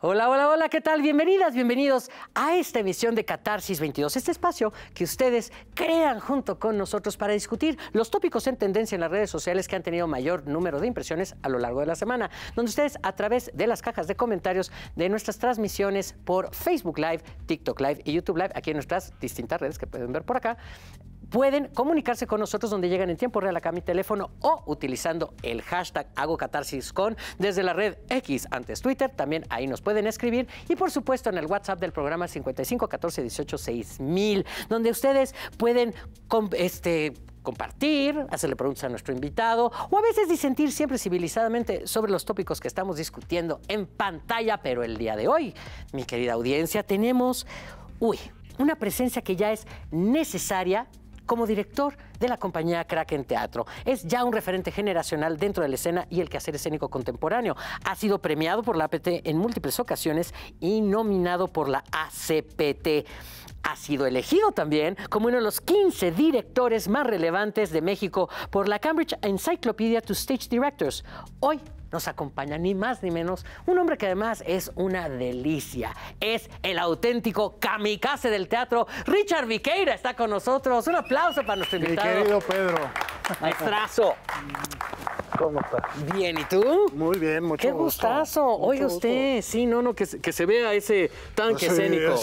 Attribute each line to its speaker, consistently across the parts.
Speaker 1: Hola, hola, hola, ¿qué tal? Bienvenidas, bienvenidos a esta emisión de Catarsis 22, este espacio que ustedes crean junto con nosotros para discutir los tópicos en tendencia en las redes sociales que han tenido mayor número de impresiones a lo largo de la semana, donde ustedes a través de las cajas de comentarios de nuestras transmisiones por Facebook Live, TikTok Live y YouTube Live, aquí en nuestras distintas redes que pueden ver por acá, pueden comunicarse con nosotros donde llegan en tiempo real acá a mi teléfono o utilizando el hashtag con desde la red X, antes Twitter. También ahí nos pueden escribir. Y por supuesto en el WhatsApp del programa 55 14 donde ustedes pueden este, compartir, hacerle preguntas a nuestro invitado o a veces disentir siempre civilizadamente sobre los tópicos que estamos discutiendo en pantalla. Pero el día de hoy, mi querida audiencia, tenemos, uy, una presencia que ya es necesaria como director de la compañía Kraken Teatro. Es ya un referente generacional dentro de la escena y el quehacer escénico contemporáneo. Ha sido premiado por la APT en múltiples ocasiones y nominado por la ACPT ha sido elegido también como uno de los 15 directores más relevantes de México por la Cambridge Encyclopedia to Stage Directors. Hoy nos acompaña ni más ni menos un hombre que además es una delicia. Es el auténtico kamikaze del teatro. Richard Viqueira está con nosotros. Un aplauso para nuestro invitado. Mi querido Pedro. Maestrazo. ¿Cómo estás? Bien, ¿y tú? Muy bien, mucho Qué gustazo. Oye usted, sí, no, no, que, se vea ese tanque escénico.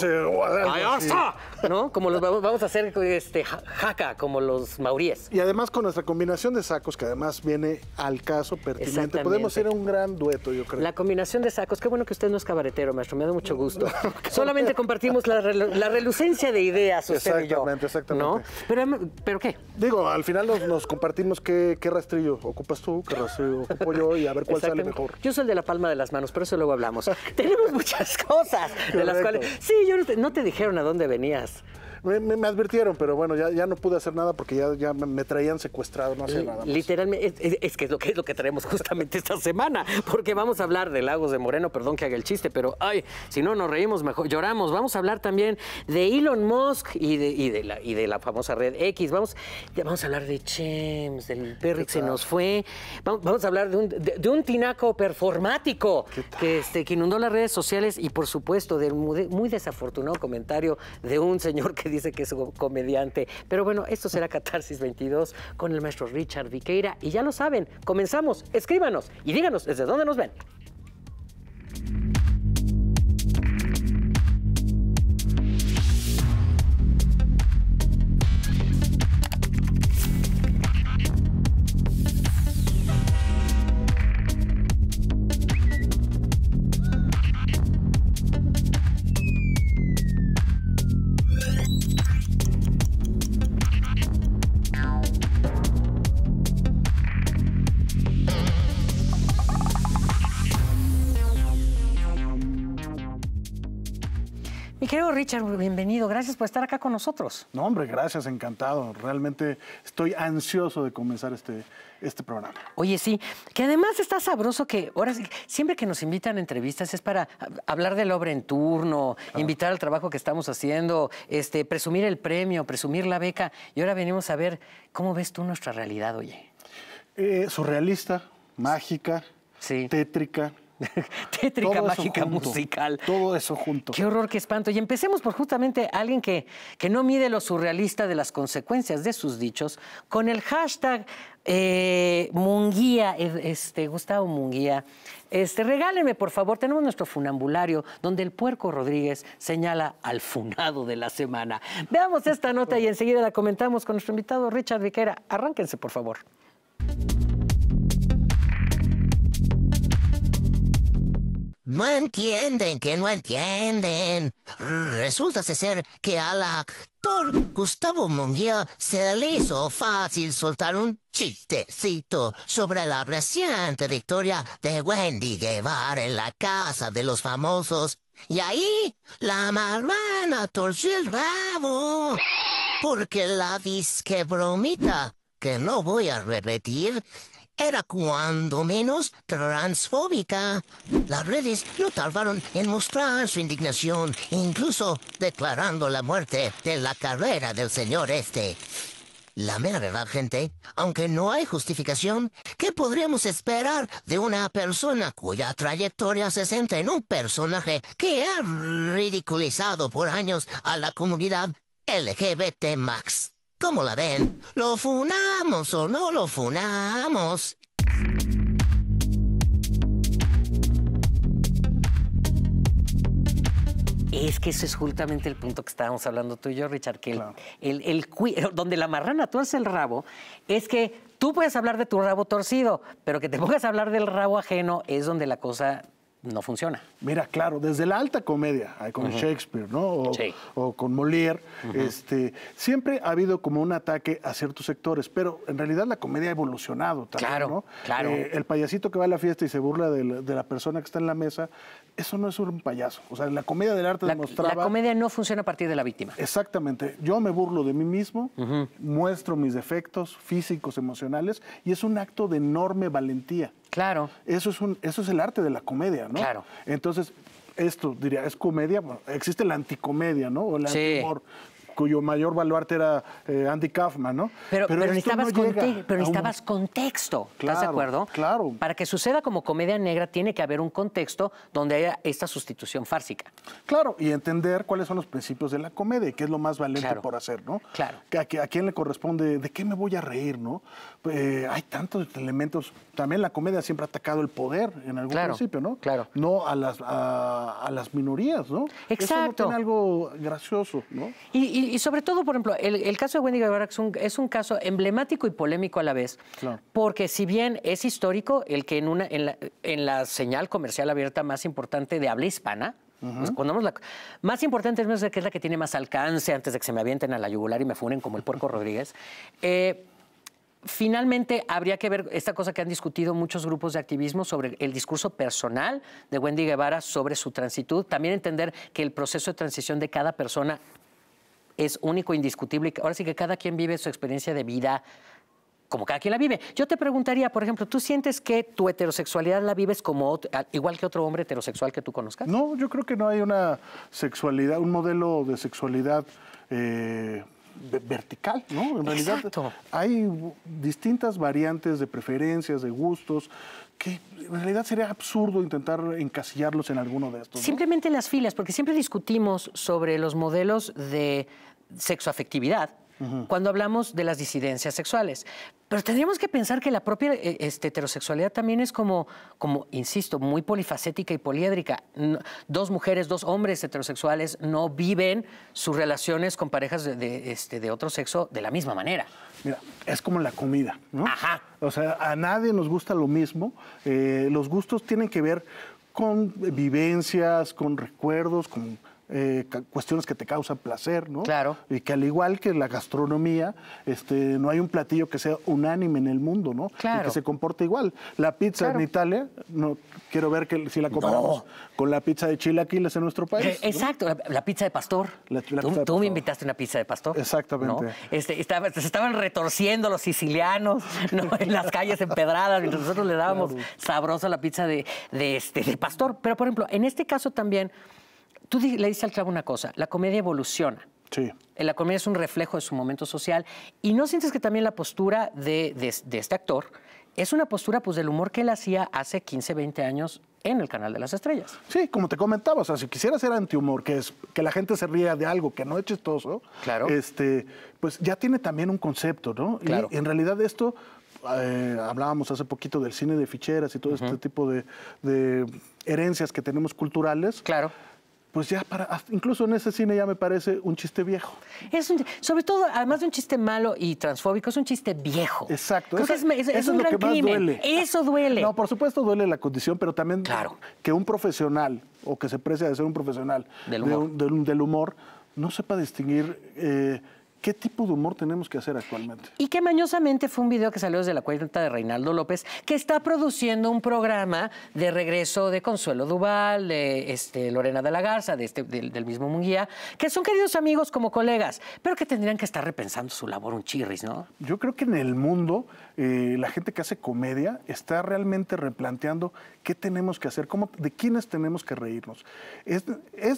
Speaker 1: ¡Ahí está! ¿No? Como los vamos a hacer este jaca, como los mauríes.
Speaker 2: Y además con nuestra combinación de sacos, que además
Speaker 1: viene al caso pertinente, podemos un gran dueto, yo creo. La combinación de sacos. Qué bueno que usted no es cabaretero, maestro. Me da mucho gusto. Solamente compartimos la, relucencia de ideas, exactamente, Exactamente, Pero, qué? Digo, al final nos, compartimos qué, rastrillo
Speaker 2: ocupas tú, qué rastrillo ocupo yo
Speaker 1: y a ver cuál sale mejor. Yo soy el de la palma de las manos, pero eso luego hablamos. Tenemos muchas cosas de las cuales... Sí, yo no te dijeron a dónde venías.
Speaker 2: Me, advirtieron, pero bueno, ya, ya, no pude hacer nada porque ya, ya me, traían secuestrado, no hacía nada.
Speaker 1: Literalmente, es, que es lo que lo que traemos justamente esta semana, porque vamos a hablar de Lagos de Moreno, perdón que haga el chiste, pero ay, si no nos reímos mejor, lloramos. Vamos a hablar también de Elon Musk y de, y de la, y de la famosa red X. Vamos, vamos a hablar de Chems, del Perry que se nos fue. Vamos, a hablar de un, de, un tinaco performático que, este, que inundó las redes sociales y por supuesto del muy, muy desafortunado comentario de un señor que dice que es comediante. Pero bueno, esto será Catarsis 22 con el maestro Richard Viqueira. Y ya lo saben, comenzamos. Escríbanos y díganos desde dónde nos ven. Quiero, Richard, bienvenido. Gracias por estar acá con nosotros.
Speaker 2: No, hombre, gracias, encantado. Realmente estoy ansioso de comenzar este, este
Speaker 1: programa. Oye, sí, que además está sabroso que ahora siempre que nos invitan a entrevistas es para hablar de la obra en turno, invitar al trabajo que estamos haciendo, este, presumir el premio, presumir la beca. Y ahora venimos a ver cómo ves tú nuestra realidad, oye.
Speaker 2: Eh, surrealista, mágica, sí. tétrica,
Speaker 1: Tétrica, mágica, musical. Todo eso junto. Qué horror, qué espanto. Y empecemos por justamente alguien que, que no mide lo surrealista de las consecuencias de sus dichos con el hashtag eh, Munguía, e, este, Gustavo Munguía. Este, regálenme, por favor, tenemos nuestro funambulario donde el puerco Rodríguez señala al funado de la semana. Veamos esta nota y enseguida la comentamos con nuestro invitado Richard Viquera. Arránquense, por favor.
Speaker 3: No entienden que no entienden. Resulta ser que al actor Gustavo Munguía se le hizo fácil soltar un chistecito sobre la reciente victoria de Wendy Guevara en la casa de los famosos. Y ahí la marmana torció el rabo. Porque la disque bromita, que no voy a repetir, era cuando menos transfóbica. Las redes no tardaron en mostrar su indignación, incluso declarando la muerte de la carrera del señor este. La mera verdad, gente, aunque no hay justificación, ¿qué podríamos esperar de una persona cuya trayectoria se centra en un personaje que ha ridiculizado por años a la comunidad LGBT Max? ¿Cómo la ven? ¿Lo funamos o no lo funamos?
Speaker 1: Es que eso es justamente el punto que estábamos hablando tú y yo, Richard, que donde la marrana tú haces el rabo, es que tú puedes hablar de tu rabo torcido, pero que te pongas a hablar del rabo ajeno es donde la cosa no funciona. Mira, claro, desde la alta comedia, con
Speaker 2: Shakespeare, ¿no? O, con Molière, este, siempre ha habido como un ataque a ciertos sectores, pero en realidad la comedia ha evolucionado también, claro, ¿no?
Speaker 3: Claro. Eh, el
Speaker 2: payasito que va a la fiesta y se burla de la, persona que está en la mesa, eso no es un payaso. O sea, la comedia del arte la, demostraba. La comedia no funciona a partir de la víctima. Exactamente. Yo me burlo de mí mismo, muestro mis defectos físicos, emocionales, y es un acto de enorme valentía. Claro. Eso es, un, eso es el arte de la comedia, ¿no? Claro. Entonces, esto diría, es comedia, existe la anticomedia, ¿no? O sí. cuyo mayor baluarte era eh, Andy Kaufman, ¿no? Pero, pero, necesitabas,
Speaker 1: contexto, ¿estás de acuerdo? Claro. Para que suceda como comedia negra tiene que haber un contexto donde haya esta sustitución fársica. Claro, y entender cuáles son los principios de la comedia qué es lo más valiente por
Speaker 2: hacer, ¿no? Claro. a, quién le corresponde? ¿De qué me voy a reír, no? Eh, hay tantos elementos. También la comedia siempre ha atacado el poder en algún principio, ¿no? Claro. No a las, a, las minorías, ¿no? Exacto. Eso no tiene algo gracioso, ¿no?
Speaker 1: Y, y, sobre todo, por ejemplo, el, caso de Wendy Guevara es un, caso emblemático y polémico a la vez. Claro. Porque si bien es histórico el que en, una, en, la, en la señal comercial abierta más importante de habla hispana, pues la... Más importante es que es la que tiene más alcance antes de que se me avienten a la yugular y me funen como el puerco Rodríguez. Eh, finalmente habría que ver esta cosa que han discutido muchos grupos de activismo sobre el discurso personal de Wendy Guevara sobre su transitud, también entender que el proceso de transición de cada persona es único, indiscutible, ahora sí que cada quien vive su experiencia de vida como cada quien la vive. Yo te preguntaría, por ejemplo, ¿tú sientes que tu heterosexualidad la vives como igual que otro hombre heterosexual que tú conozcas?
Speaker 2: No, yo creo que no hay una sexualidad, un modelo de sexualidad eh, vertical, ¿no? En realidad hay distintas variantes de preferencias, de gustos, que en realidad sería absurdo intentar encasillarlos en alguno de
Speaker 1: estos. Simplemente las filas, porque siempre discutimos sobre los modelos de sexoafectividad, cuando hablamos de las disidencias sexuales. Pero tendríamos que pensar que la propia eh, este, heterosexualidad también es como, como, insisto, muy polifacética y poliédrica. dos mujeres, dos hombres heterosexuales no viven sus relaciones con parejas este, de, otro sexo de la misma manera.
Speaker 2: Mira, es como la comida, ¿no? Ajá. O sea, a nadie nos gusta lo mismo. Eh, los gustos tienen que ver con vivencias, con recuerdos, con eh, cuestiones que te causan placer, ¿no? Claro. Y que al igual que la gastronomía, este, no hay un platillo que sea unánime en el mundo, ¿no? Claro. Y que se comporte igual. La pizza en Italia, no quiero ver que si la comparamos con la pizza
Speaker 1: de chilaquiles en nuestro país. Eh, exacto, la, pizza de pastor. tú, me invitaste una pizza de pastor. Exactamente. Este, se estaban retorciendo los sicilianos en las calles empedradas, mientras nosotros le dábamos sabrosa sabroso la pizza de, este, de pastor. Pero, por ejemplo, en este caso también tú le dices al clavo una cosa, la comedia evoluciona. Sí. Eh, la comedia es un reflejo de su momento social. ¿Y no sientes que también la postura de, este actor es una postura pues, del humor que él hacía hace 15, 20 años en el canal de las estrellas. Sí, como te
Speaker 2: comentaba, o sea, si quisiera ser antihumor, que es que la gente se ría de algo que no es chistoso, este, pues ya tiene también un concepto, ¿no? Claro. en realidad esto, eh, hablábamos hace poquito del cine de ficheras y todo este tipo de, herencias que tenemos culturales. Claro pues ya para, incluso en ese cine ya me parece un chiste viejo. Es
Speaker 1: sobre todo, además de un chiste malo y transfóbico, es un chiste viejo. Exacto. es, eso es un lo gran que crimen. Más duele.
Speaker 2: Eso duele. No, por supuesto duele la condición, pero también que un profesional o que se precia de ser un profesional del humor, no sepa distinguir. Eh, ¿Qué tipo de humor tenemos que hacer actualmente?
Speaker 1: Y que mañosamente fue un video que salió desde la cuenta de Reinaldo López, que está produciendo un programa de regreso de Consuelo Duval, de este, Lorena de la Garza, este, del, mismo Munguía, que son queridos amigos como colegas, pero que tendrían que estar repensando su labor un chirris, ¿no?
Speaker 2: Yo creo que en el mundo eh, la gente que hace comedia está realmente replanteando qué tenemos que hacer, cómo, de quiénes tenemos que reírnos. Es,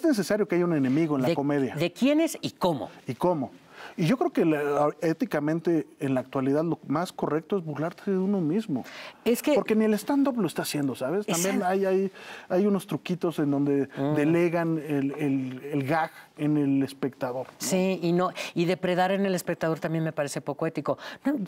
Speaker 2: necesario que haya un enemigo en la comedia. ¿De quiénes y cómo? Y cómo. Y yo creo que éticamente en la actualidad lo más correcto es burlarte de uno mismo. Es que... Porque ni el stand-up lo está haciendo, ¿sabes? También hay, hay, hay, unos truquitos en donde
Speaker 1: mm. delegan el, el gag en el espectador. Sí, y no y depredar en el espectador también me parece poco ético.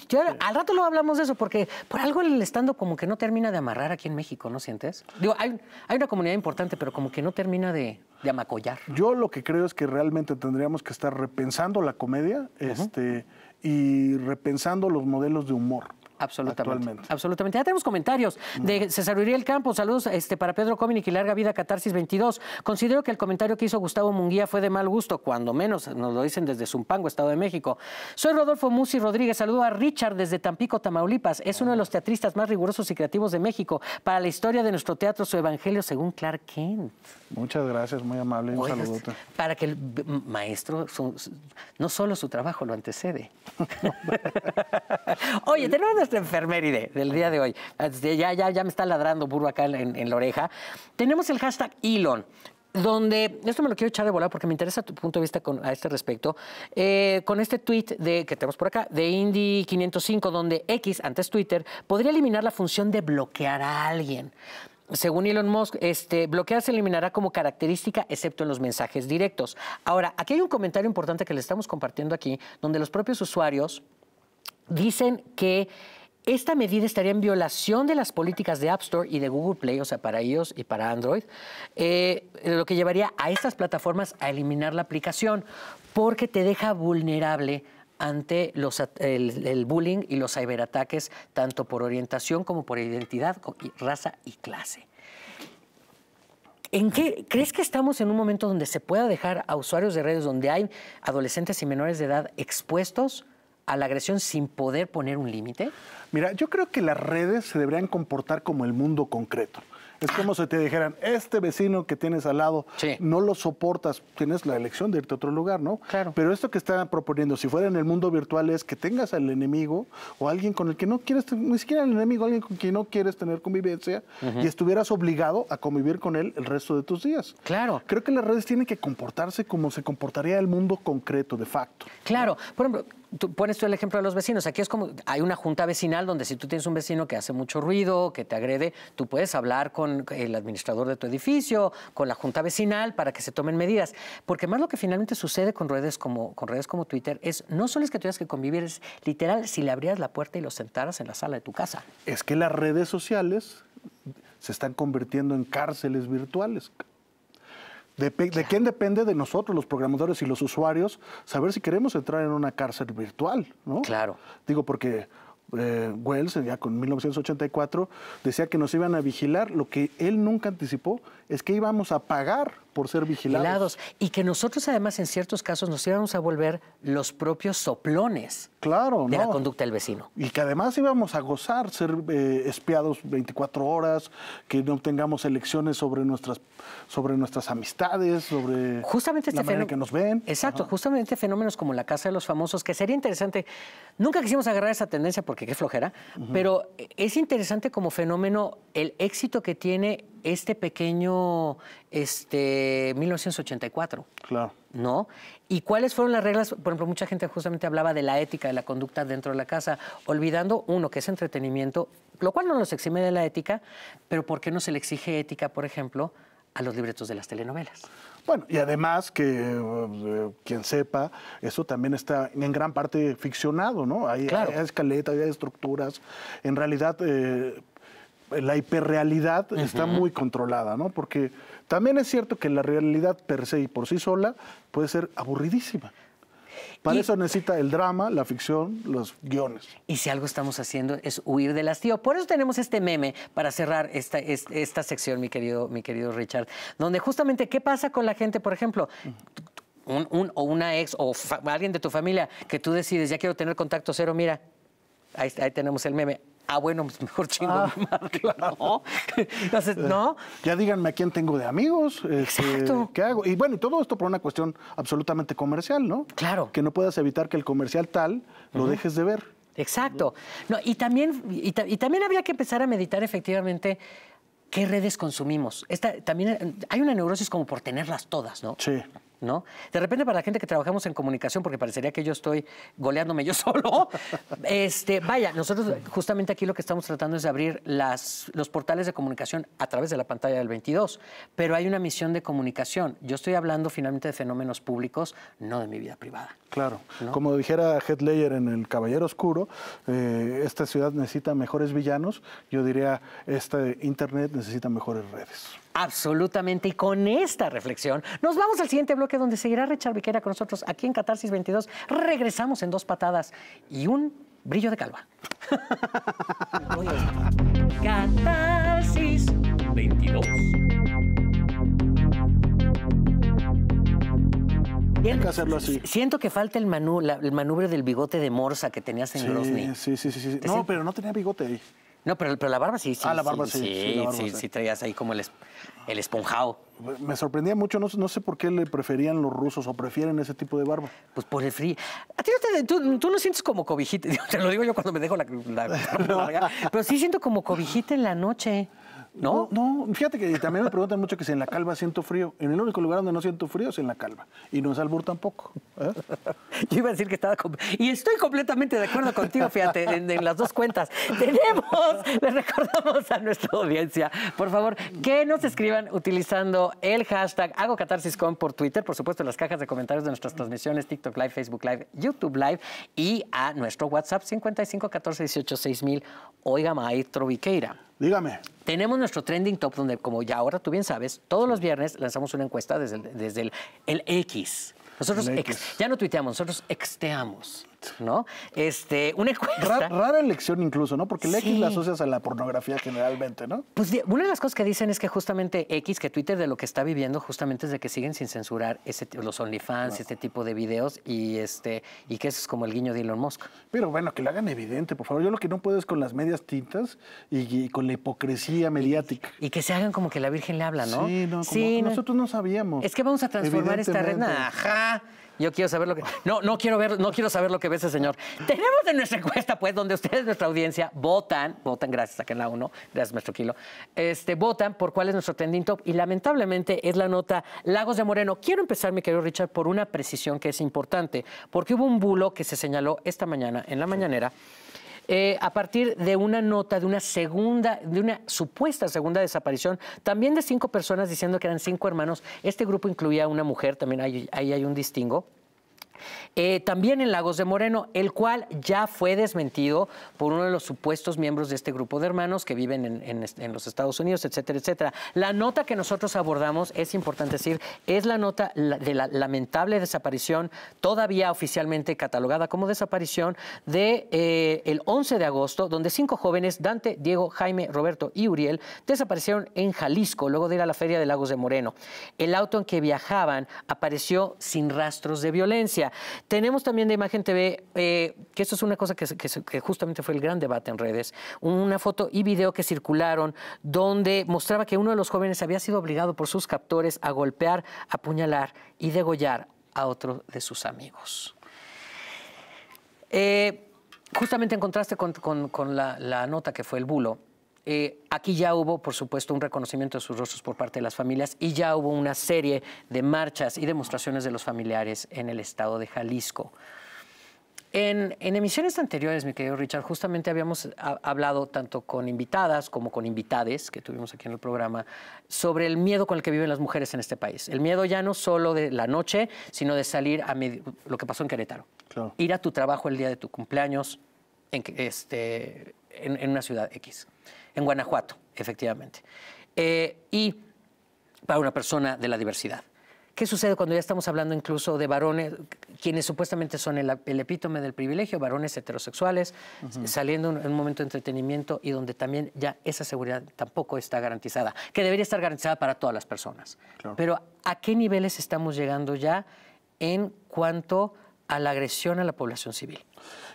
Speaker 1: yo, Al rato lo hablamos de eso, porque por algo el estando como que no termina de amarrar aquí en México, ¿no sientes? Digo, hay, una comunidad importante, pero como que no termina de, de, amacollar.
Speaker 2: Yo lo que creo es que realmente tendríamos que estar repensando la comedia este, y repensando los modelos de humor.
Speaker 1: Absolutamente. Absolutamente. Ya tenemos comentarios de César Uriel Campo, Saludos este, para Pedro Comini y larga vida Catarsis 22. Considero que el comentario que hizo Gustavo Munguía fue de mal gusto, cuando menos nos lo dicen desde Zumpango, Estado de México. Soy Rodolfo Musi Rodríguez. Saludo a Richard desde Tampico, Tamaulipas. Es uno de los teatristas más rigurosos y creativos de México. Para la historia de nuestro teatro, su evangelio según Clark Kent. Muchas gracias, muy amable. Un saludote. Para que el maestro, no solo su trabajo lo antecede. Oye, tenemos nuestra enfermeride del día de hoy. Este, ya, ya, ya me está ladrando burro acá en, la oreja. Tenemos el hashtag Elon donde, esto me lo quiero echar de volar porque me interesa tu punto de vista a este respecto, eh, con este tweet de, que tenemos por acá, de Indy 505, donde X, antes Twitter, podría eliminar la función de bloquear a alguien. Según Elon Musk, este, bloquear se eliminará como característica excepto en los mensajes directos. Ahora, aquí hay un comentario importante que le estamos compartiendo aquí, donde los propios usuarios dicen que esta medida estaría en violación de las políticas de App Store y de Google Play, o sea, para iOS y para Android, eh, lo que llevaría a estas plataformas a eliminar la aplicación, porque te deja vulnerable ante el, el, bullying y los ciberataques, tanto por orientación como por identidad, raza y clase. ¿En qué crees que estamos en un momento donde se pueda dejar a usuarios de redes donde hay adolescentes y menores de edad expuestos a la agresión sin poder poner un límite? Mira, yo creo que las redes
Speaker 2: se deberían comportar como el mundo concreto. Es como si te dijeran, este vecino que tienes al lado, no lo soportas, tienes la elección de irte a otro lugar, ¿no? Claro. Pero esto que están proponiendo, si fuera en el mundo virtual, es que tengas al enemigo o alguien con el que no quieres, ni siquiera el enemigo, alguien con quien no quieres tener convivencia y estuvieras obligado a convivir con él el resto de tus días.
Speaker 1: Claro. Creo que las redes tienen que comportarse como se comportaría el mundo concreto, de facto. Claro. Por ejemplo, pones tú el ejemplo de los vecinos. Aquí es como, hay una junta vecinal donde si tú tienes un vecino que hace mucho ruido, que te agrede, tú puedes hablar con el administrador de tu edificio, con la junta vecinal, para que se tomen medidas. Porque más lo que finalmente sucede con redes como, con redes como Twitter es, no solo es que tuvieras que convivir, es literal si le abrías la puerta y lo sentaras en la sala de tu casa.
Speaker 2: Es que las redes sociales se están convirtiendo en cárceles virtuales. ¿De quién depende de nosotros, los programadores y los usuarios, saber si queremos entrar en una cárcel virtual? Claro. Digo, porque eh, Wells, ya con 1984, decía que nos iban a vigilar lo que él nunca anticipó, es que íbamos a pagar
Speaker 1: por ser vigilados. Y que nosotros además en ciertos casos nos íbamos a volver los propios soplones de la conducta del vecino.
Speaker 2: Y que además íbamos a gozar ser eh, espiados 24 horas, que no tengamos elecciones sobre nuestras, sobre nuestras
Speaker 1: amistades, sobre justamente este que nos ven. Exacto, justamente fenómenos como la Casa de los Famosos, que sería interesante, nunca quisimos agarrar esa tendencia porque qué flojera, pero eh, es interesante como fenómeno el éxito que tiene este pequeño este, 1984. Claro. ¿No? ¿Y cuáles fueron las reglas? Por ejemplo, mucha gente justamente hablaba de la ética, de la conducta dentro de la casa, olvidando, uno, que es entretenimiento, lo cual no nos exime de la ética, pero ¿por qué no se le exige ética, por ejemplo, a los libretos de las telenovelas.
Speaker 2: Bueno, y además que eh, quien sepa, eso también está en gran parte ficcionado, ¿no? Hay, escaletas, hay estructuras. En realidad, eh, la hiperrealidad está muy controlada, ¿no? Porque también es cierto que la realidad per se y por sí sola puede ser aburridísima. Para eso necesita
Speaker 1: el drama, la ficción, los guiones. Y si algo estamos haciendo es huir del hastío. Por eso tenemos este meme para cerrar esta, esta, sección, mi querido, mi querido Richard, donde justamente qué pasa con la gente, por ejemplo, o una ex o alguien de tu familia que tú decides, ya quiero tener contacto cero, mira, ahí tenemos el meme ah, bueno, pues mejor chingo ah, claro. ¿no? Entonces, ¿no?
Speaker 2: Eh, ya díganme a quién tengo de amigos, este, ¿qué hago? Y bueno, todo esto por una cuestión absolutamente comercial, ¿no? Claro. Que no puedas evitar que
Speaker 1: el comercial tal lo dejes de ver. Exacto. No, y, también, y, también habría que empezar a meditar efectivamente qué redes consumimos. Esta, también eh, hay una neurosis como por tenerlas todas, ¿no? Sí. De repente para la gente que trabajamos en comunicación, porque parecería que yo estoy goleándome yo solo, este, vaya, nosotros justamente aquí lo que estamos tratando es abrir los portales de comunicación a través de la pantalla del 22, pero hay una misión de comunicación. Yo estoy hablando finalmente de fenómenos públicos, no de mi vida privada. Claro, como
Speaker 2: dijera Ledger en El Caballero Oscuro, eh, esta ciudad necesita mejores villanos, yo diría, este Internet necesita mejores redes.
Speaker 1: Absolutamente. Y con esta reflexión nos vamos al siguiente bloque donde seguirá Richard Viquera con nosotros aquí en Catarsis 22. Regresamos en dos patadas y un brillo de calva. Catarsis
Speaker 3: 22. que
Speaker 1: hacerlo así. Siento que falta el, manu, el manubrio del bigote de morsa que tenías en sí, sí, sí. sí. No, pero no tenía bigote ahí. No, pero, la barba sí, sí. Ah, la barba sí. Sí, sí, sí, traías ahí como el, esponjao. el esponjado. Me
Speaker 2: sorprendía mucho, no, no, sé por qué le preferían los rusos o prefieren ese tipo de barba. Pues por el frío. A ti
Speaker 1: no te, tú, no sientes como cobijita, te lo digo yo cuando me dejo la, pero sí siento como
Speaker 2: cobijita en la noche. ¿No? No, fíjate que también me preguntan mucho que si en la calva siento frío. En el único lugar donde no siento frío es en la calva. Y no es albur tampoco.
Speaker 1: ¿eh? Yo iba a decir que estaba... Y estoy completamente de acuerdo contigo, fíjate, en, las dos cuentas. Tenemos, les recordamos a nuestra audiencia, por favor, que nos escriban utilizando el hashtag Hago por Twitter, por supuesto, en las cajas de comentarios de nuestras transmisiones, TikTok Live, Facebook Live, YouTube Live y a nuestro WhatsApp 5514186000. Oiga, maestro Viqueira. Dígame. Tenemos nuestro trending top donde, como ya ahora tú bien sabes, todos los viernes lanzamos una encuesta desde el, desde el, X. Nosotros X. ya no tuiteamos, nosotros exteamos. ¿no? Este, una
Speaker 2: encuesta... rara elección incluso, ¿no? Porque el X la asocias a la pornografía generalmente, ¿no?
Speaker 1: Pues una de las cosas que dicen es que justamente X, que Twitter de lo que está viviendo justamente es de que siguen sin censurar ese, los OnlyFans, y este tipo de videos y, este, y que eso es como el guiño de Elon Musk. Pero bueno, que lo hagan evidente, por favor. Yo lo que no puedo es con las medias tintas y, con la hipocresía mediática. Y, que se hagan como que la Virgen le habla, ¿no? Sí, no, como nosotros no. no sabíamos. Es que vamos a transformar esta red. Ajá. Yo quiero saber lo que. No, no quiero ver, no quiero saber lo que ve ese señor. Tenemos en nuestra encuesta, pues, donde ustedes, nuestra audiencia, votan, votan, gracias a que en la 1, gracias, nuestro Kilo, este, votan por cuál es nuestro trending top. Y lamentablemente es la nota Lagos de Moreno. Quiero empezar, mi querido Richard, por una precisión que es importante, porque hubo un bulo que se señaló esta mañana en la mañanera. Eh, a partir de una nota de una segunda, de una supuesta segunda desaparición, también de cinco personas diciendo que eran cinco hermanos. Este grupo incluía a una mujer, también ahí hay un distingo. Eh, también en Lagos de Moreno, el cual ya fue desmentido por uno de los supuestos miembros de este grupo de hermanos que viven en, los Estados Unidos, etcétera, etcétera. La nota que nosotros abordamos, es importante decir, es la nota de la lamentable desaparición, todavía oficialmente catalogada como desaparición, de eh, el 11 de agosto, donde cinco jóvenes, Dante, Diego, Jaime, Roberto y Uriel, desaparecieron en Jalisco luego de ir a la feria de Lagos de Moreno. El auto en que viajaban apareció sin rastros de violencia tenemos también de Imagen TV, eh, que esto es una cosa que, justamente fue el gran debate en redes, una foto y video que circularon donde mostraba que uno de los jóvenes había sido obligado por sus captores a golpear, apuñalar y degollar a otro de sus amigos. Eh, justamente en contraste con, la nota que fue el bulo, eh, aquí ya hubo, por supuesto, un reconocimiento de sus rostros por parte de las familias y ya hubo una serie de marchas y demostraciones de los familiares en el estado de Jalisco. En, emisiones anteriores, mi querido Richard, justamente habíamos hablado tanto con invitadas como con invitades que tuvimos aquí en el programa sobre el miedo con el que viven las mujeres en este país. El miedo ya no solo de la noche, sino de salir a lo que pasó en Querétaro. Ir a tu trabajo el día de tu cumpleaños en este, una ciudad X. En Guanajuato, efectivamente. Eh, y para una persona de la diversidad. ¿Qué sucede cuando ya estamos hablando incluso de varones, quienes supuestamente son el, epítome del privilegio, varones heterosexuales, saliendo en un momento de entretenimiento y donde también ya esa seguridad tampoco está garantizada, que debería estar garantizada para todas las personas? Pero ¿a qué niveles estamos llegando ya en cuanto a la agresión a la población civil.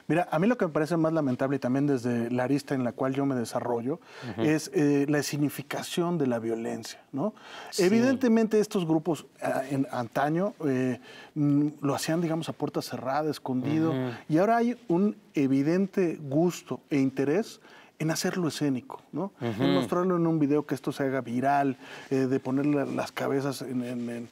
Speaker 2: Mira, a mí lo que me parece más lamentable y también desde la arista en la cual yo me desarrollo es eh, la significación de la violencia. ¿no? Evidentemente estos grupos en, antaño eh, mm, lo hacían, digamos, a puerta cerrada, escondido, y ahora hay un evidente gusto e interés en hacerlo escénico, ¿no?
Speaker 3: En mostrarlo
Speaker 2: en un video que esto se haga viral, eh, de poner las cabezas en,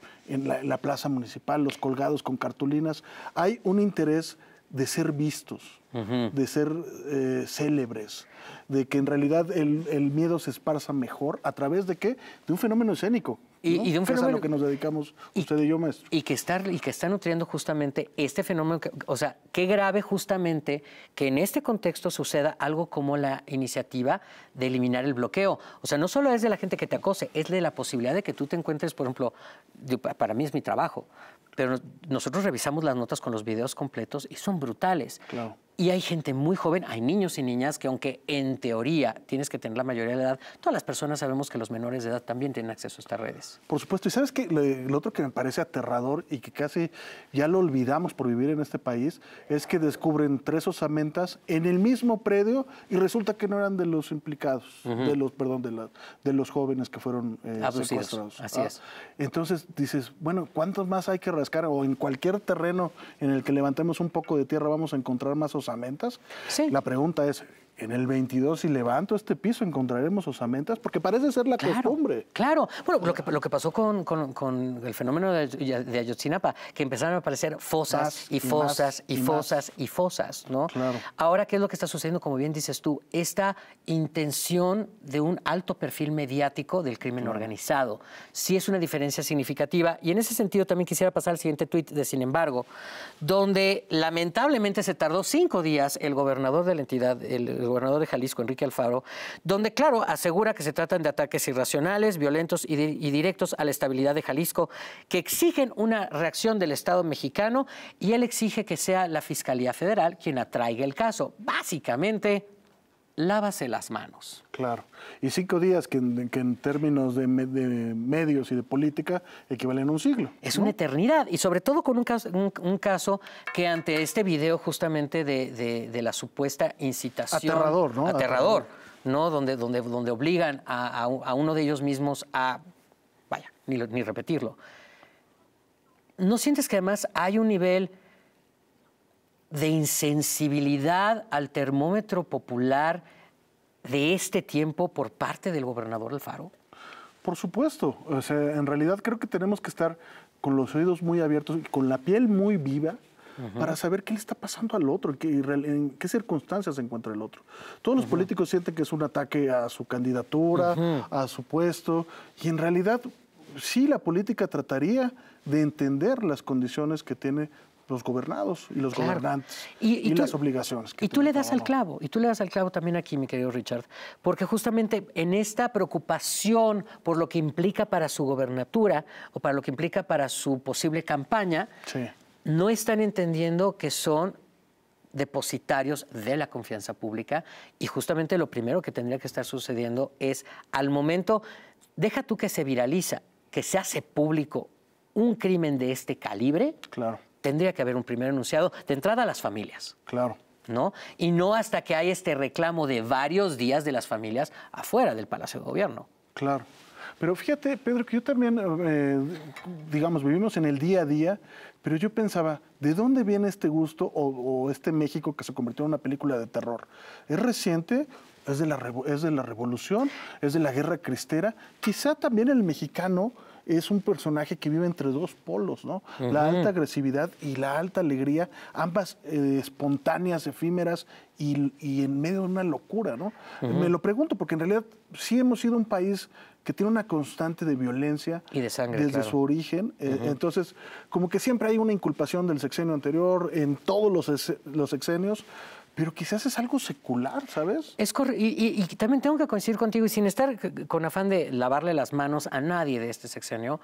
Speaker 2: la, plaza municipal, los colgados con cartulinas. Hay un interés de ser vistos, de ser eh, célebres, de que en realidad el, el miedo se esparza mejor a través de qué? De un fenómeno escénico. Y, de un fenómeno. Es a lo que nos
Speaker 1: dedicamos usted y yo, maestro. Y que, está, y que está nutriendo justamente este fenómeno. o sea, qué grave justamente que en este contexto suceda algo como la iniciativa de eliminar el bloqueo. O sea, no solo es de la gente que te acose, es de la posibilidad de que tú te encuentres, por ejemplo, para mí es mi trabajo, pero nosotros revisamos las notas con los videos completos y son brutales. Claro. Y hay gente muy joven, hay niños y niñas que aunque en teoría tienes que tener la mayoría de edad, todas las personas sabemos que los menores de edad también tienen acceso a estas redes.
Speaker 2: Por supuesto, y sabes que lo otro que me parece aterrador y que casi ya lo olvidamos por vivir en este país es que descubren tres osamentas en el mismo predio y resulta que no eran de los implicados, de los, perdón, de, los jóvenes que fueron eh, secuestrados. Así ah, es. Entonces dices, bueno, ¿cuántos más hay que rascar? O en cualquier terreno en el que levantemos un poco de tierra vamos a encontrar más osamentas herramientas. Sí. La pregunta es, en el 22, si levanto este piso, encontraremos osamentas, porque parece ser la costumbre.
Speaker 1: Claro, bueno, lo que, pasó con, el fenómeno de, Ayotzinapa, que empezaron a aparecer fosas y fosas y, fosas y fosas, ¿no? Claro. Ahora, ¿qué es lo que está sucediendo? Como bien dices tú, esta intención de un alto perfil mediático del crimen organizado. Sí es una diferencia significativa. Y en ese sentido también quisiera pasar al siguiente tuit de Sin embargo, donde lamentablemente se tardó cinco días el gobernador de la entidad, el gobernador de Jalisco, Enrique Alfaro, donde, claro, asegura que se tratan de ataques irracionales, violentos y, directos a la estabilidad de Jalisco, que exigen una reacción del Estado mexicano y él exige que sea la Fiscalía Federal quien atraiga el caso. Básicamente, lávase las manos.
Speaker 2: Claro. Y cinco días que, en términos de, medios y de política equivalen
Speaker 1: a un siglo. Es una eternidad. Y sobre todo con un caso, que ante este video justamente de, la supuesta incitación. Aterrador, ¿no? Aterrador, ¿no? Donde, donde, donde obligan a, uno de ellos mismos a, vaya, ni, ni repetirlo. ¿No sientes que además hay un nivel de insensibilidad al termómetro popular de este tiempo por parte del gobernador Alfaro?
Speaker 2: Por supuesto. O sea, en realidad creo que tenemos que estar con los oídos muy abiertos y con la piel muy viva para saber qué le está pasando al otro, y en qué circunstancias se encuentra el otro. Todos los políticos sienten que es un ataque a su candidatura, a su puesto, y en realidad sí la política trataría de entender las condiciones que tiene los gobernados y los gobernantes
Speaker 1: y, las obligaciones. y tú le das al clavo, y tú le das al clavo también aquí, mi querido Richard, porque justamente en esta preocupación por lo que implica para su gobernatura o para lo que implica para su posible campaña, no están entendiendo que son depositarios de la confianza pública y justamente lo primero que tendría que estar sucediendo es al momento, deja tú que se viraliza, que se hace público un crimen de este calibre, claro tendría que haber un primer enunciado de entrada a las familias. Claro. ¿No? Y no hasta que hay este reclamo de varios días de las familias afuera del Palacio de Gobierno.
Speaker 2: Claro. Pero fíjate, Pedro, que yo también, eh, digamos, vivimos en el día a día, pero yo pensaba, ¿de dónde viene este gusto o, este México que se convirtió en una película de terror? ¿Es reciente es de, la, es de la revolución, es de la guerra cristera. Quizá también el mexicano es un personaje que vive entre dos polos, ¿no? La alta agresividad y la alta alegría, ambas eh, espontáneas, efímeras y, en medio de una locura, ¿no? Me lo pregunto porque en realidad sí hemos sido un país que tiene una constante de violencia
Speaker 1: y de sangre, desde su
Speaker 2: origen. Eh, entonces, como que siempre hay una inculpación del sexenio anterior en todos los,
Speaker 1: los sexenios pero quizás es algo secular, ¿sabes? Es y, y, también tengo que coincidir contigo y sin estar con afán de lavarle las manos a nadie de este sexenio,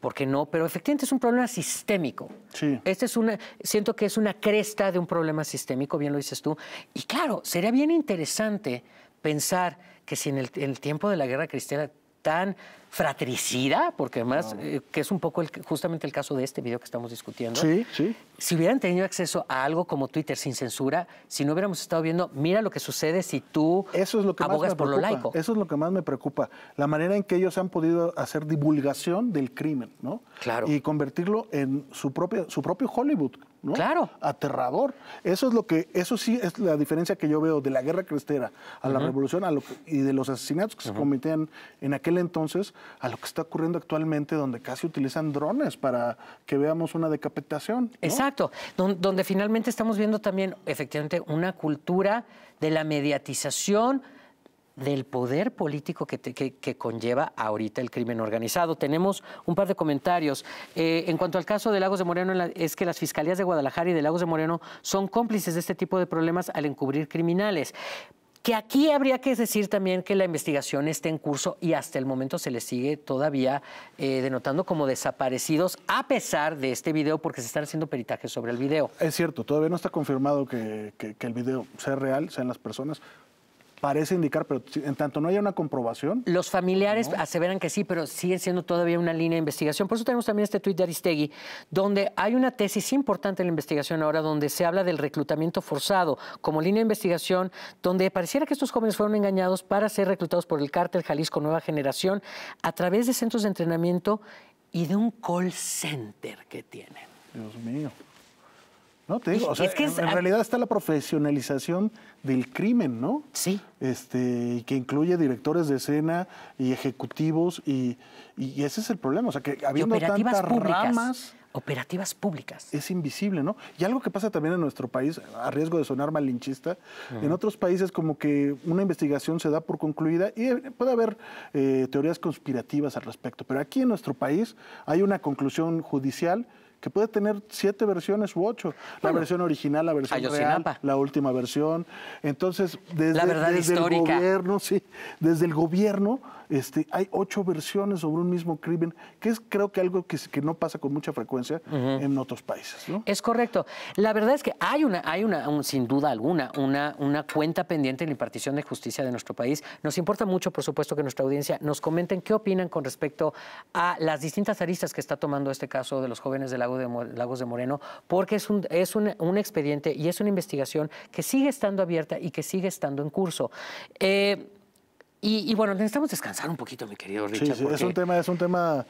Speaker 1: porque no, pero efectivamente es un problema sistémico. Sí. Este es una, siento que es una cresta de un problema sistémico, bien lo dices tú. Y claro, sería bien interesante pensar que si en el tiempo de la guerra cristiana tan fratricida, porque además, eh, que es un poco justamente el caso de este video que estamos discutiendo. Sí, sí. Si hubieran tenido acceso a algo como Twitter sin censura, si no hubiéramos estado viendo, mira lo que sucede si tú Eso es lo que abogas por lo laico.
Speaker 2: Eso es lo que más me preocupa, la manera en que ellos han podido hacer divulgación del crimen, ¿no? Claro. Y convertirlo en su propio, su propio Hollywood, Claro. Aterrador. Eso es lo que, eso sí es la diferencia que yo veo de la guerra cristera a la revolución y de los asesinatos que se cometían en aquel entonces a lo que está ocurriendo actualmente, donde casi utilizan drones para que veamos una decapitación.
Speaker 1: Exacto. donde finalmente estamos viendo también, efectivamente, una cultura de la mediatización del poder político que, conlleva ahorita el crimen organizado. Tenemos un par de comentarios. Eh, en cuanto al caso de Lagos de Moreno, es que las fiscalías de Guadalajara y de Lagos de Moreno son cómplices de este tipo de problemas al encubrir criminales. Que aquí habría que decir también que la investigación está en curso y hasta el momento se les sigue todavía eh, denotando como desaparecidos a pesar de este video porque se están haciendo peritajes sobre el video.
Speaker 2: Es cierto, todavía no está confirmado que el video sea real, sean las personas parece indicar, pero en tanto no haya una comprobación.
Speaker 1: Los familiares aseveran que sí, pero sigue siendo todavía una línea de investigación. Por eso tenemos también este tuit de Aristegui, donde hay una tesis importante en la investigación ahora, donde se habla del reclutamiento forzado como línea de investigación, donde pareciera que estos jóvenes fueron engañados para ser reclutados por el cártel Jalisco Nueva Generación a través de centros de entrenamiento y de un call center que tienen. Dios mío. No, te digo, que en
Speaker 2: realidad está la profesionalización del crimen, ¿no? Sí. Este, que incluye directores de escena y ejecutivos y, y ese es el problema, o sea, que habiendo tantas Operativas públicas. Es invisible, ¿no? Y algo que pasa también en nuestro país, a riesgo de sonar malinchista, en otros países como que una investigación se da por concluida y eh, puede haber eh, teorías conspirativas al respecto, pero aquí en nuestro país hay una conclusión judicial que puede tener siete versiones u ocho. La versión original, la versión real, la última versión. Entonces, desde, el gobierno, desde el gobierno este, hay ocho versiones sobre un mismo crimen, que es creo que algo que,
Speaker 1: que no pasa con mucha frecuencia en otros países. Es correcto. La verdad es que hay una, hay una, sin duda alguna, una, una cuenta pendiente en la impartición de justicia de nuestro país. Nos importa mucho, por supuesto, que nuestra audiencia nos comenten qué opinan con respecto a las distintas aristas que está tomando este caso de los jóvenes de la de, Lagos de Moreno, porque es, un, es un, un, expediente y es una investigación que sigue estando abierta y que sigue estando en curso. Eh, y, bueno, necesitamos descansar un poquito, mi querido Richard. es un
Speaker 2: tema, es un tema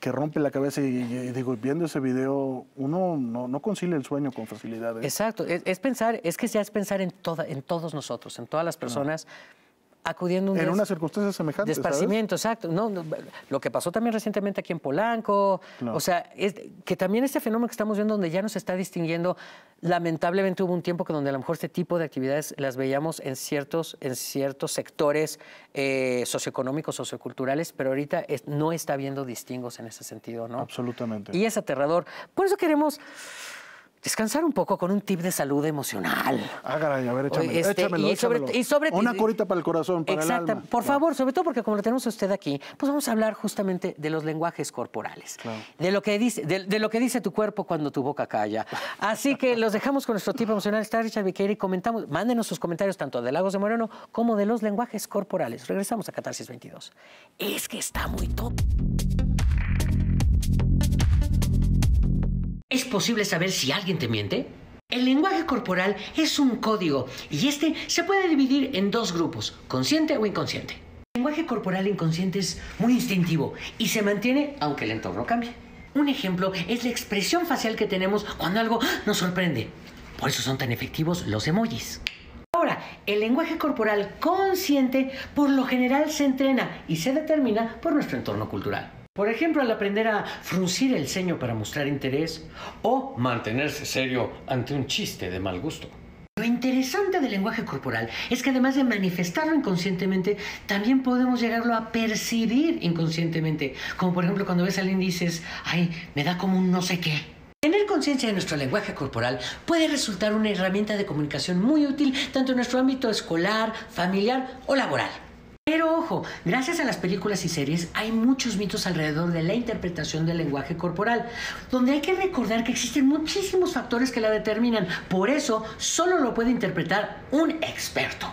Speaker 2: que rompe la cabeza y, digo, viendo ese video, uno no, concilia el sueño con facilidad.
Speaker 1: Exacto, es, pensar, es que ya es pensar en, toda, en todos nosotros, en todas las personas. que acudiendo un en unas circunstancias
Speaker 2: semejantes. Desparcimiento,
Speaker 1: exacto. lo que pasó también recientemente aquí en Polanco, o sea, que también este fenómeno que estamos viendo donde ya nos está distinguiendo, lamentablemente hubo un tiempo que donde a lo mejor este tipo de actividades las veíamos en ciertos, en ciertos sectores eh, socioeconómicos, socioculturales, pero ahorita no está habiendo distingos en ese sentido, ¿no? Absolutamente. Y es aterrador. Por eso queremos descansar un poco con un tip de salud emocional. Hágala, a ver, échame, échamelo, este, y sobre, Una corita para el corazón, para el alma. Por favor, sobre todo porque como lo tenemos a usted aquí, pues vamos a hablar justamente de los lenguajes corporales, de, lo que dice, de, lo que dice tu cuerpo cuando tu boca calla. Así que los dejamos con nuestro tip emocional. Está Richard Viqueira y comentamos, mándenos sus comentarios tanto de Lagos de Moreno como de los lenguajes corporales. Regresamos a Catarsis 22. Es que está muy top. ¿Es posible saber si alguien te miente? El lenguaje corporal es un código y este se puede dividir en dos grupos, consciente o inconsciente. El lenguaje corporal inconsciente es muy instintivo y se mantiene aunque el entorno cambie. Un ejemplo es la expresión facial que tenemos cuando algo nos sorprende. Por eso son tan efectivos los emojis. Ahora, el lenguaje corporal consciente por lo general se entrena y se determina por nuestro entorno cultural. Por ejemplo, al aprender a fruncir el ceño para mostrar interés o mantenerse serio ante un chiste de mal gusto. Lo interesante del lenguaje corporal es que además de manifestarlo inconscientemente, también podemos llegarlo a percibir inconscientemente. Como por ejemplo cuando ves a alguien y dices, ay, me da como un no sé qué. Tener conciencia de nuestro lenguaje corporal puede resultar una herramienta de comunicación muy útil tanto en nuestro ámbito escolar, familiar o laboral. Pero ojo, gracias a las películas y series hay muchos mitos alrededor de la interpretación del lenguaje corporal, donde hay que recordar que existen muchísimos factores que la determinan. Por eso, solo lo puede interpretar un experto.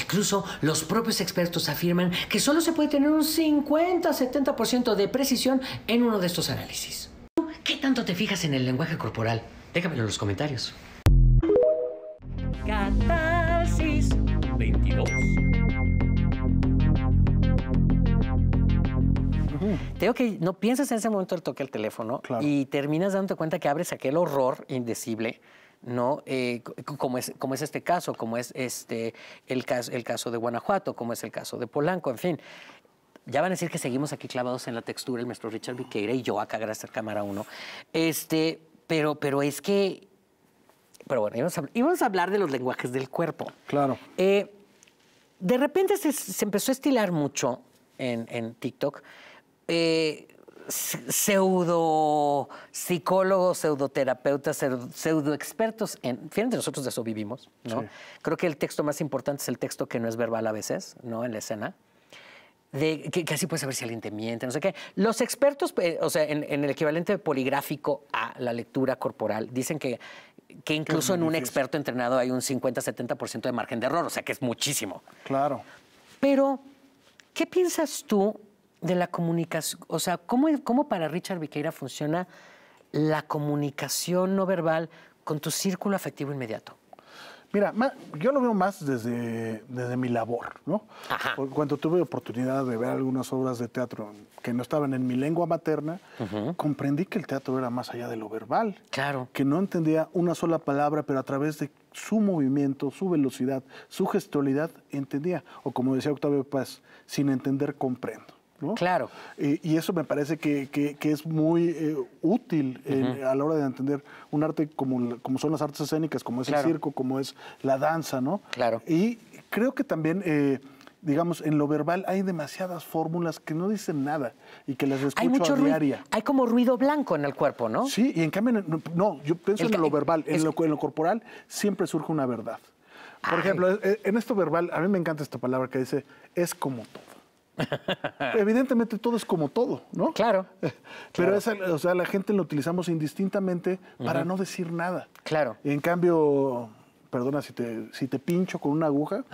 Speaker 1: Incluso los propios expertos afirman que solo se puede tener un 50-70% de precisión en uno de estos análisis. ¿Qué tanto te fijas en el lenguaje corporal? Déjamelo en los comentarios. Catarsis 22. digo que no piensas en ese momento el toque al teléfono y terminas dándote cuenta que abres aquel horror indecible. ¿no? Eh, como, es, como es este caso, como es este, el, caso, el caso de Guanajuato, como es el caso de Polanco, en fin. Ya van a decir que seguimos aquí clavados en la textura, el maestro Richard Viqueira y yo acá, gracias a cámara 1. Este, pero, pero es que. Pero bueno, íbamos a, hablar de los lenguajes del cuerpo. Claro. Eh, de repente se, empezó a estilar mucho en, en TikTok eh, pseudo psicólogos, pseudoterapeutas, pseudo expertos en. Fíjense, nosotros de eso vivimos, Creo que el texto más importante es el texto que no es verbal a veces, ¿no? En la escena. que, así puedes saber si alguien te miente, no sé qué. Los expertos, eh, o sea, en, el equivalente poligráfico a la lectura corporal, dicen que, que incluso en un experto entrenado hay un 50-70% de margen de error, o sea, que es muchísimo. Claro. Pero, ¿qué piensas tú de la comunicación, o sea, ¿cómo, ¿cómo, para Richard Viqueira funciona la comunicación no verbal con tu círculo afectivo inmediato? Mira, yo lo veo más desde, desde mi labor, ¿no? Cuando tuve
Speaker 2: oportunidad de ver algunas obras de teatro que no estaban en mi lengua materna, comprendí que el teatro era más allá de lo verbal. Claro. Que no entendía una sola palabra, pero a través de su movimiento, su velocidad, su gestualidad, entendía. O como decía Octavio Paz, sin entender, comprendo. Claro. y eso me parece que, es muy eh, útil eh, a la hora de entender un arte como, como son las artes escénicas, como es el circo, como es la danza, ¿no? Claro. Y creo que también eh, digamos, en lo verbal hay demasiadas fórmulas que no dicen nada y que las escucho hay mucho diaria.
Speaker 1: hay como ruido
Speaker 2: blanco en el cuerpo, ¿no? Sí, y en cambio, no, yo pienso en lo verbal, en, lo, corporal siempre surge una verdad. Por ejemplo, en esto verbal, a mí me encanta esta palabra que dice, es como todo. Evidentemente todo es como todo, ¿no? Claro. Pero o sea, la gente lo utilizamos indistintamente para no decir nada. Claro. En cambio, perdona, si te, si te pincho con una aguja,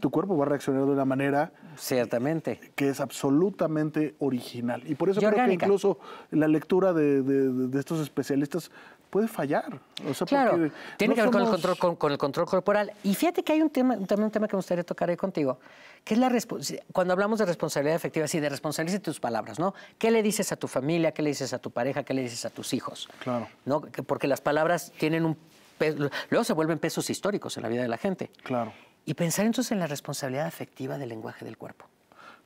Speaker 2: tu cuerpo va a reaccionar de una manera. Ciertamente. Que es absolutamente original. Y por eso creo que incluso la lectura de,
Speaker 1: de, estos especialistas puede fallar. O sea, claro, tiene que ver con, el control, con, el control corporal. Y fíjate que hay un tema, también un tema que me gustaría tocar ahí contigo, que es la cuando hablamos de responsabilidad efectiva, sí, de de tus palabras, ¿no? ¿Qué le dices a tu familia? ¿Qué le dices a tu pareja? ¿Qué le dices a tus hijos? Claro. ¿No? Porque las palabras tienen un peso, luego se vuelven pesos históricos en la vida de la gente. Claro. Y pensar entonces en la responsabilidad efectiva del lenguaje del cuerpo.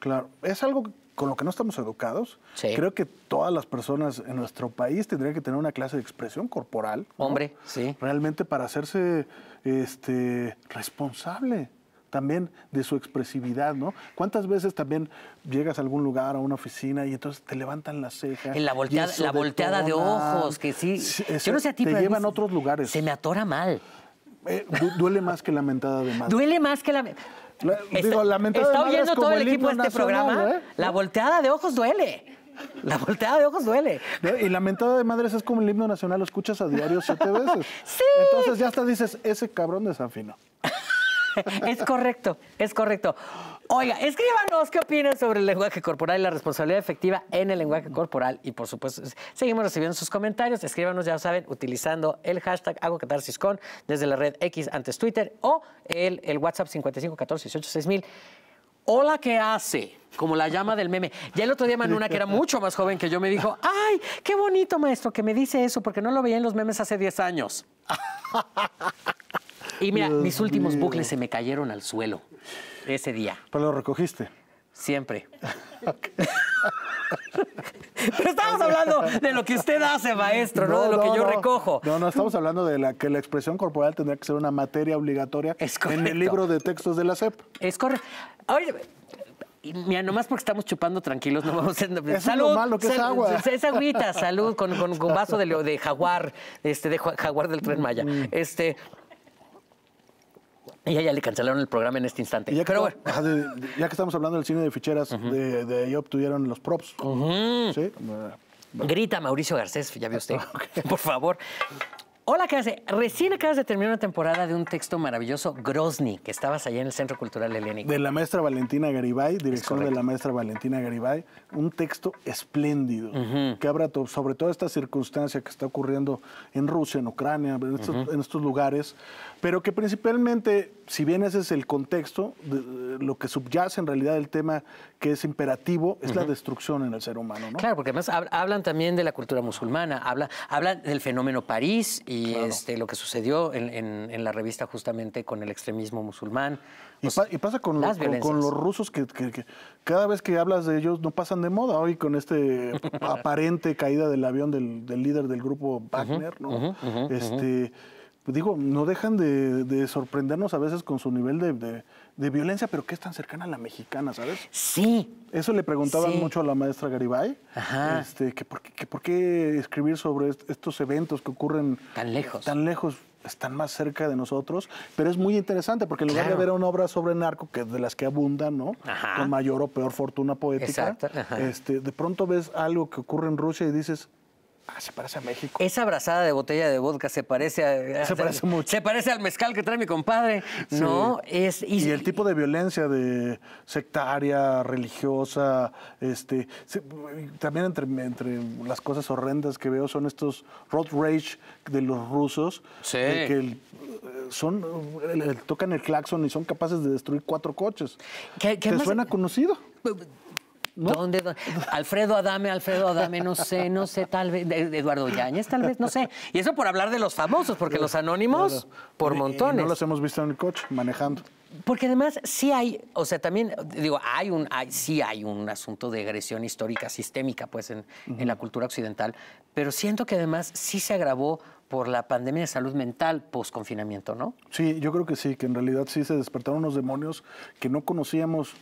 Speaker 2: Claro, es algo con lo que no estamos educados, creo que todas las personas en nuestro país tendrían que tener una clase de expresión corporal. Hombre, sí. Realmente para hacerse este, responsable también de su expresividad, ¿no? ¿Cuántas veces también llegas a algún lugar, a una oficina, y entonces te levantan las cejas? En la volteada, la volteada de ojos, que sí. Yo no sé a ti, llevan otros lugares. Se me atora mal. Eh, duele más que la mentada de madre.
Speaker 1: Duele más que la
Speaker 2: está, oyendo todo el equipo de este programa. Eh?
Speaker 1: La volteada de ojos duele. La volteada de ojos duele.
Speaker 2: Y la lamentada de madres es como el himno nacional, lo escuchas a diario siete veces. Sí. Entonces ya hasta dices, ese cabrón desafino
Speaker 1: es correcto, es correcto. Oiga, escríbanos qué opinan sobre el lenguaje corporal y la responsabilidad efectiva en el lenguaje corporal. Y por supuesto, seguimos recibiendo sus comentarios. Escríbanos, ya saben, utilizando el hashtag AgoCatarsisCon desde la red X antes Twitter o el, el WhatsApp 5514186000. Hola, ¿qué hace? Como la llama del meme. Ya el otro día Manuna, que era mucho más joven que yo, me dijo, ay, qué bonito maestro que me dice eso, porque no lo veía en los memes hace 10 años. y mira, mis últimos bucles se me cayeron al suelo ese día. ¿Pero lo recogiste? Siempre. Pero estamos hablando de lo que usted hace, maestro, no, de lo que yo
Speaker 2: recojo. No, no, estamos hablando de que la expresión corporal tendría que ser una materia obligatoria en el libro de textos de la SEP. Es correcto.
Speaker 1: Oye, mira, nomás porque estamos chupando tranquilos, no vamos a... salud, es agüita, salud, con, vaso de, de jaguar, este, de jaguar del Tren Maya. Mm. Este y ya le cancelaron el programa en este instante.
Speaker 2: ya, que, estamos hablando del cine de ficheras, de, ahí obtuvieron los props. Grita Mauricio Garcés,
Speaker 1: ya vio usted. Por favor. Hola, ¿qué hace? Recién acabas de terminar una temporada de un texto maravilloso, Grozny, que estabas allá en el Centro Cultural Helénico.
Speaker 2: De la maestra Valentina Garibay, director de la maestra Valentina Garibay, un texto espléndido que habla sobre toda esta circunstancia que está ocurriendo en Rusia, en Ucrania, en estos lugares, pero que principalmente, si bien ese es el contexto, de, lo que subyace en realidad el tema que es imperativo es la destrucción en el ser humano.
Speaker 1: Claro, porque además hablan también de la cultura musulmana, hablan, hablan del fenómeno París y este, lo que sucedió en, la revista justamente con el extremismo musulmán. Y, pasa con, los rusos
Speaker 2: que, cada vez que hablas de ellos no pasan de moda. Hoy con este aparente caída del avión del, líder del grupo Wagner, ¿no? Este, pues, digo, no dejan de, sorprendernos a veces con su nivel de, violencia, pero que es tan cercana a la mexicana, ¿sabes? Sí. Eso le preguntaban mucho a la maestra Garibay, Este, que, por, qué escribir sobre estos eventos que ocurren tan lejos. Tan lejos están más cerca de nosotros, pero es muy interesante porque en lugar de ver una obra sobre narco, que de las que abundan, ¿no? Con mayor o peor fortuna poética, este, de pronto ves algo que ocurre en Rusia y dices, Ah,
Speaker 1: se parece a México. Esa abrazada de botella de vodka se parece a. Se parece mucho. Se parece al mezcal que trae mi compadre. No, es. Y,
Speaker 2: el tipo de violencia de sectaria, religiosa, este. también entre, entre las cosas horrendas que veo son estos road rage de los rusos. Sí. que son. tocan el claxon y son capaces de destruir cuatro coches. ¿Qué, qué te suena conocido?
Speaker 1: ¿Dónde, Alfredo Adame, Alfredo Adame, no sé, no sé, tal vez. Eduardo Yáñez, tal vez, no sé. Y eso por hablar de los famosos, porque los anónimos, por montones. no los
Speaker 2: hemos visto en el coche, manejando.
Speaker 1: Porque además sí hay, o sea, también digo, hay un, sí hay un asunto de agresión histórica sistémica, pues, en, en la cultura occidental, pero siento que además sí se agravó por la pandemia de salud mental post confinamiento, ¿no? Sí,
Speaker 2: yo creo que sí, que en realidad sí se despertaron unos demonios que no conocíamos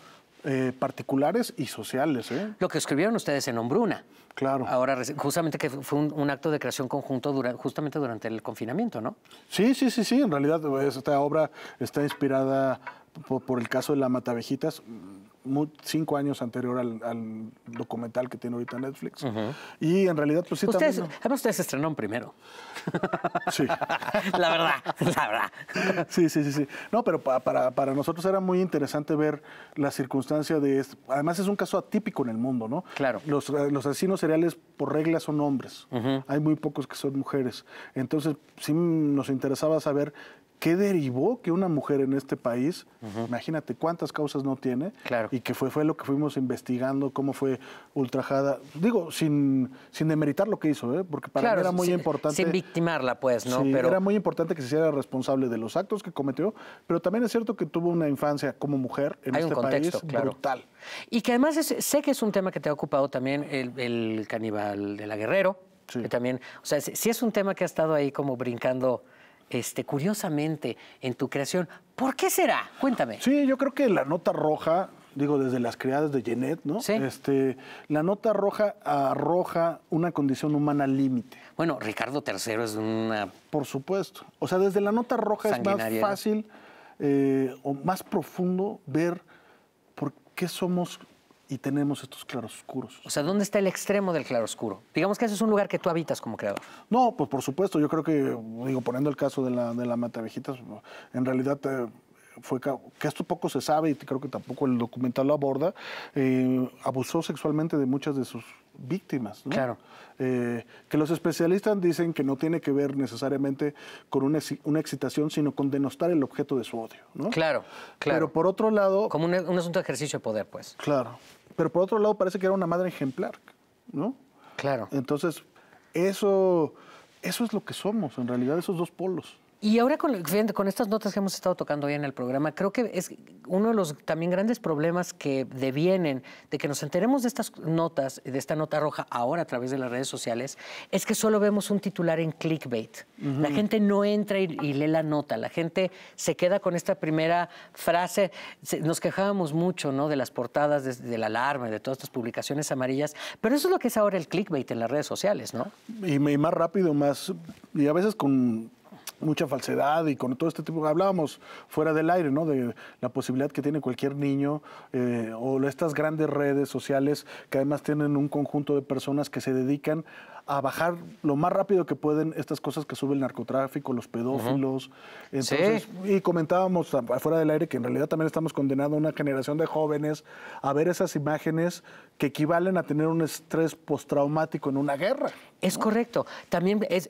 Speaker 2: eh,
Speaker 1: particulares y sociales. ¿eh? Lo que escribieron ustedes en Hombruna. Claro. Ahora, justamente que fue un, acto de creación conjunto justamente durante el confinamiento, ¿no? Sí, sí, sí, sí. En realidad pues, esta
Speaker 2: obra está inspirada por, el caso de la Matavejitas cinco años anterior al, documental que tiene ahorita Netflix. Y en realidad, pues sí, ustedes,
Speaker 1: Además, ustedes estrenaron primero. Sí. la verdad, la verdad.
Speaker 2: Sí, sí, sí, sí. No, pero para, nosotros era muy interesante ver la circunstancia de. esto Además, es un caso atípico en el mundo, ¿no? Claro. Los, eh, los asesinos seriales, por regla, son hombres. Hay muy pocos que son mujeres. Entonces, sí nos interesaba saber qué derivó que una mujer en este país, imagínate cuántas causas no tiene, claro. y que fue, fue lo que fuimos investigando, cómo fue ultrajada, digo, sin, sin demeritar lo que hizo, ¿eh? porque para mí era muy importante... Sin
Speaker 1: victimarla, pues, ¿no? era
Speaker 2: muy importante que se hiciera responsable de los actos que cometió, pero también es cierto que tuvo una infancia como mujer en este contexto, país brutal.
Speaker 1: Y que además sé que es un tema que te ha ocupado también el, caníbal de la Guerrero, también, o sea, si es un tema que ha estado ahí como brincando este, curiosamente en tu creación. ¿Por qué será? Cuéntame. Sí, yo creo que la nota roja, digo, desde las criadas
Speaker 2: de Jeanette, ¿no? Sí. Este, la nota roja arroja una condición humana límite.
Speaker 1: Bueno, Ricardo III es una...
Speaker 2: Por supuesto. O sea, desde la nota roja es más fácil eh, o más profundo ver por qué somos y tenemos estos claroscuros.
Speaker 1: O sea, ¿dónde está el extremo del claroscuro?
Speaker 2: Digamos que ese es un lugar que tú habitas como creador. No, pues por supuesto, yo creo que, digo, poniendo el caso de la, de la Matavejitas, en realidad... Eh, fue que esto poco se sabe y creo que tampoco el documental lo aborda, eh, abusó sexualmente de muchas de sus víctimas. Claro. Eh, que los especialistas dicen que no tiene que ver necesariamente con una, excitación, sino con denostar el objeto de su odio.
Speaker 1: ¿no? Claro, claro. Pero por otro lado... Como un asunto de ejercicio de poder, pues. Claro
Speaker 2: pero por otro lado parece que era una madre ejemplar, ¿no? Claro. Entonces, eso, eso es lo que somos, en realidad, esos dos polos.
Speaker 1: Y ahora con, con estas notas que hemos estado tocando hoy en el programa, creo que es uno de los también grandes problemas que devienen de que nos enteremos de estas notas, de esta nota roja ahora a través de las redes sociales, es que solo vemos un titular en clickbait. La gente no entra y, lee la nota, la gente se queda con esta primera frase. nos quejábamos mucho ¿no? de las portadas, del la alarma, de todas estas publicaciones amarillas, pero eso es lo que es ahora el clickbait en las redes sociales, ¿no?
Speaker 2: Y, y más rápido, más... Y a veces con mucha falsedad y con todo este tipo, hablábamos fuera del aire, ¿no? De la posibilidad que tiene cualquier niño eh, o estas grandes redes sociales que además tienen un conjunto de personas que se dedican a bajar lo más rápido que pueden estas cosas que sube el narcotráfico, los pedófilos. Entonces, y comentábamos afuera del aire que en realidad también estamos condenando a una generación de jóvenes a ver esas imágenes que equivalen a tener un estrés postraumático en una guerra. Es correcto.
Speaker 1: También es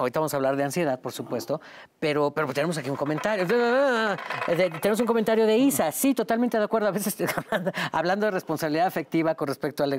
Speaker 1: Ahorita vamos a hablar de ansiedad, por supuesto, pero, pero tenemos aquí un comentario. Tenemos un comentario de Isa. Sí, totalmente de acuerdo. A veces hablando de responsabilidad afectiva con respecto al,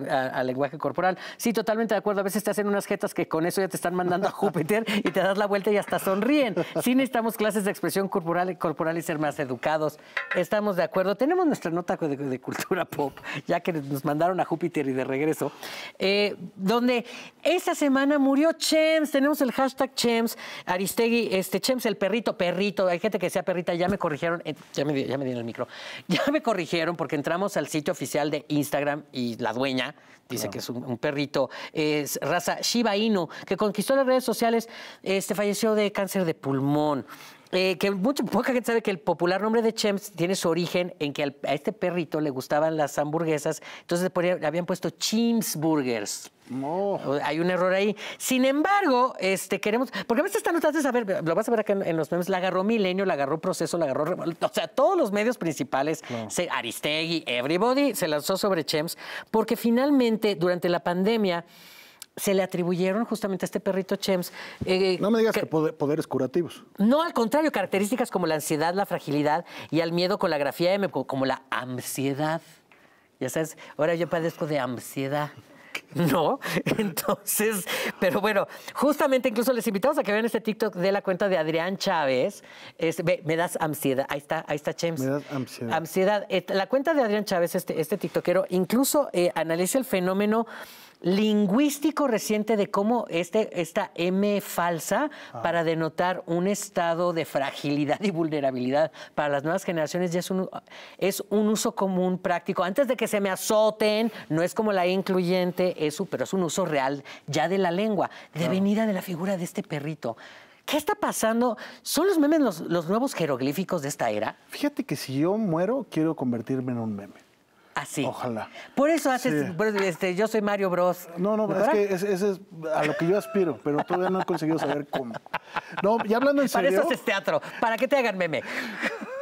Speaker 1: lenguaje corporal. Sí, totalmente de acuerdo. A veces te hacen unas jetas que con eso ya te están mandando a Júpiter y te das la vuelta y hasta sonríen. Sí necesitamos clases de expresión corporal, y ser más educados. Estamos de acuerdo. Tenemos nuestra nota de, cultura pop, ya que nos mandaron a Júpiter y de regreso, eh, donde esa semana murió Chems. Tenemos el hashtag Chems, Aristegui, este Chems, el perrito, perrito, hay gente que sea perrita, ya me corrigieron, eh, ya, me, ya me dieron el micro, ya me corrigieron porque entramos al sitio oficial de Instagram y la dueña dice que es un, perrito, es raza Shiba Inu, que conquistó las redes sociales, este falleció de cáncer de pulmón. Eh, que poca gente sabe que el popular nombre de Chems tiene su origen en que a este perrito le gustaban las hamburguesas, entonces le, habían puesto Chim's Burgers. Hay un error ahí. Sin embargo, este queremos. Porque a veces están notas de saber, lo vas a ver acá en, los memes, la agarró Milenio, la agarró Proceso, la agarró. O sea, todos los medios principales, Aristegui, everybody, se lanzó sobre Chems, porque finalmente durante la pandemia se le atribuyeron justamente a este perrito Chems. Eh, no me digas que, poderes curativos. No, al contrario, características como la ansiedad, la fragilidad y al miedo con la grafía M, como la ansiedad. Ya sabes, ahora yo padezco de ansiedad. No, entonces, pero bueno, justamente incluso les invitamos a que vean este TikTok de la cuenta de Adrián Chávez. me das ansiedad, ahí está, ahí está Chems. Me das ansiedad. La cuenta de Adrián Chávez, este, este TikTokero, incluso eh, analiza el fenómeno lingüístico reciente de cómo este, esta M falsa ah. para denotar un estado de fragilidad y vulnerabilidad para las nuevas generaciones ya es un, es un uso común práctico. Antes de que se me azoten, no es como la incluyente, eso, pero es un uso real ya de la lengua, de venida de la figura de este perrito. ¿Qué está pasando? ¿Son los memes los, los nuevos jeroglíficos de esta era? Fíjate que si yo muero, quiero convertirme en un meme así. Ojalá. Por eso haces, este, yo soy Mario Bros. No, no, es que ese, es
Speaker 2: a lo que yo aspiro, pero todavía no he conseguido saber cómo.
Speaker 1: No, y hablando en serio. Para eso es teatro, para que te hagan meme.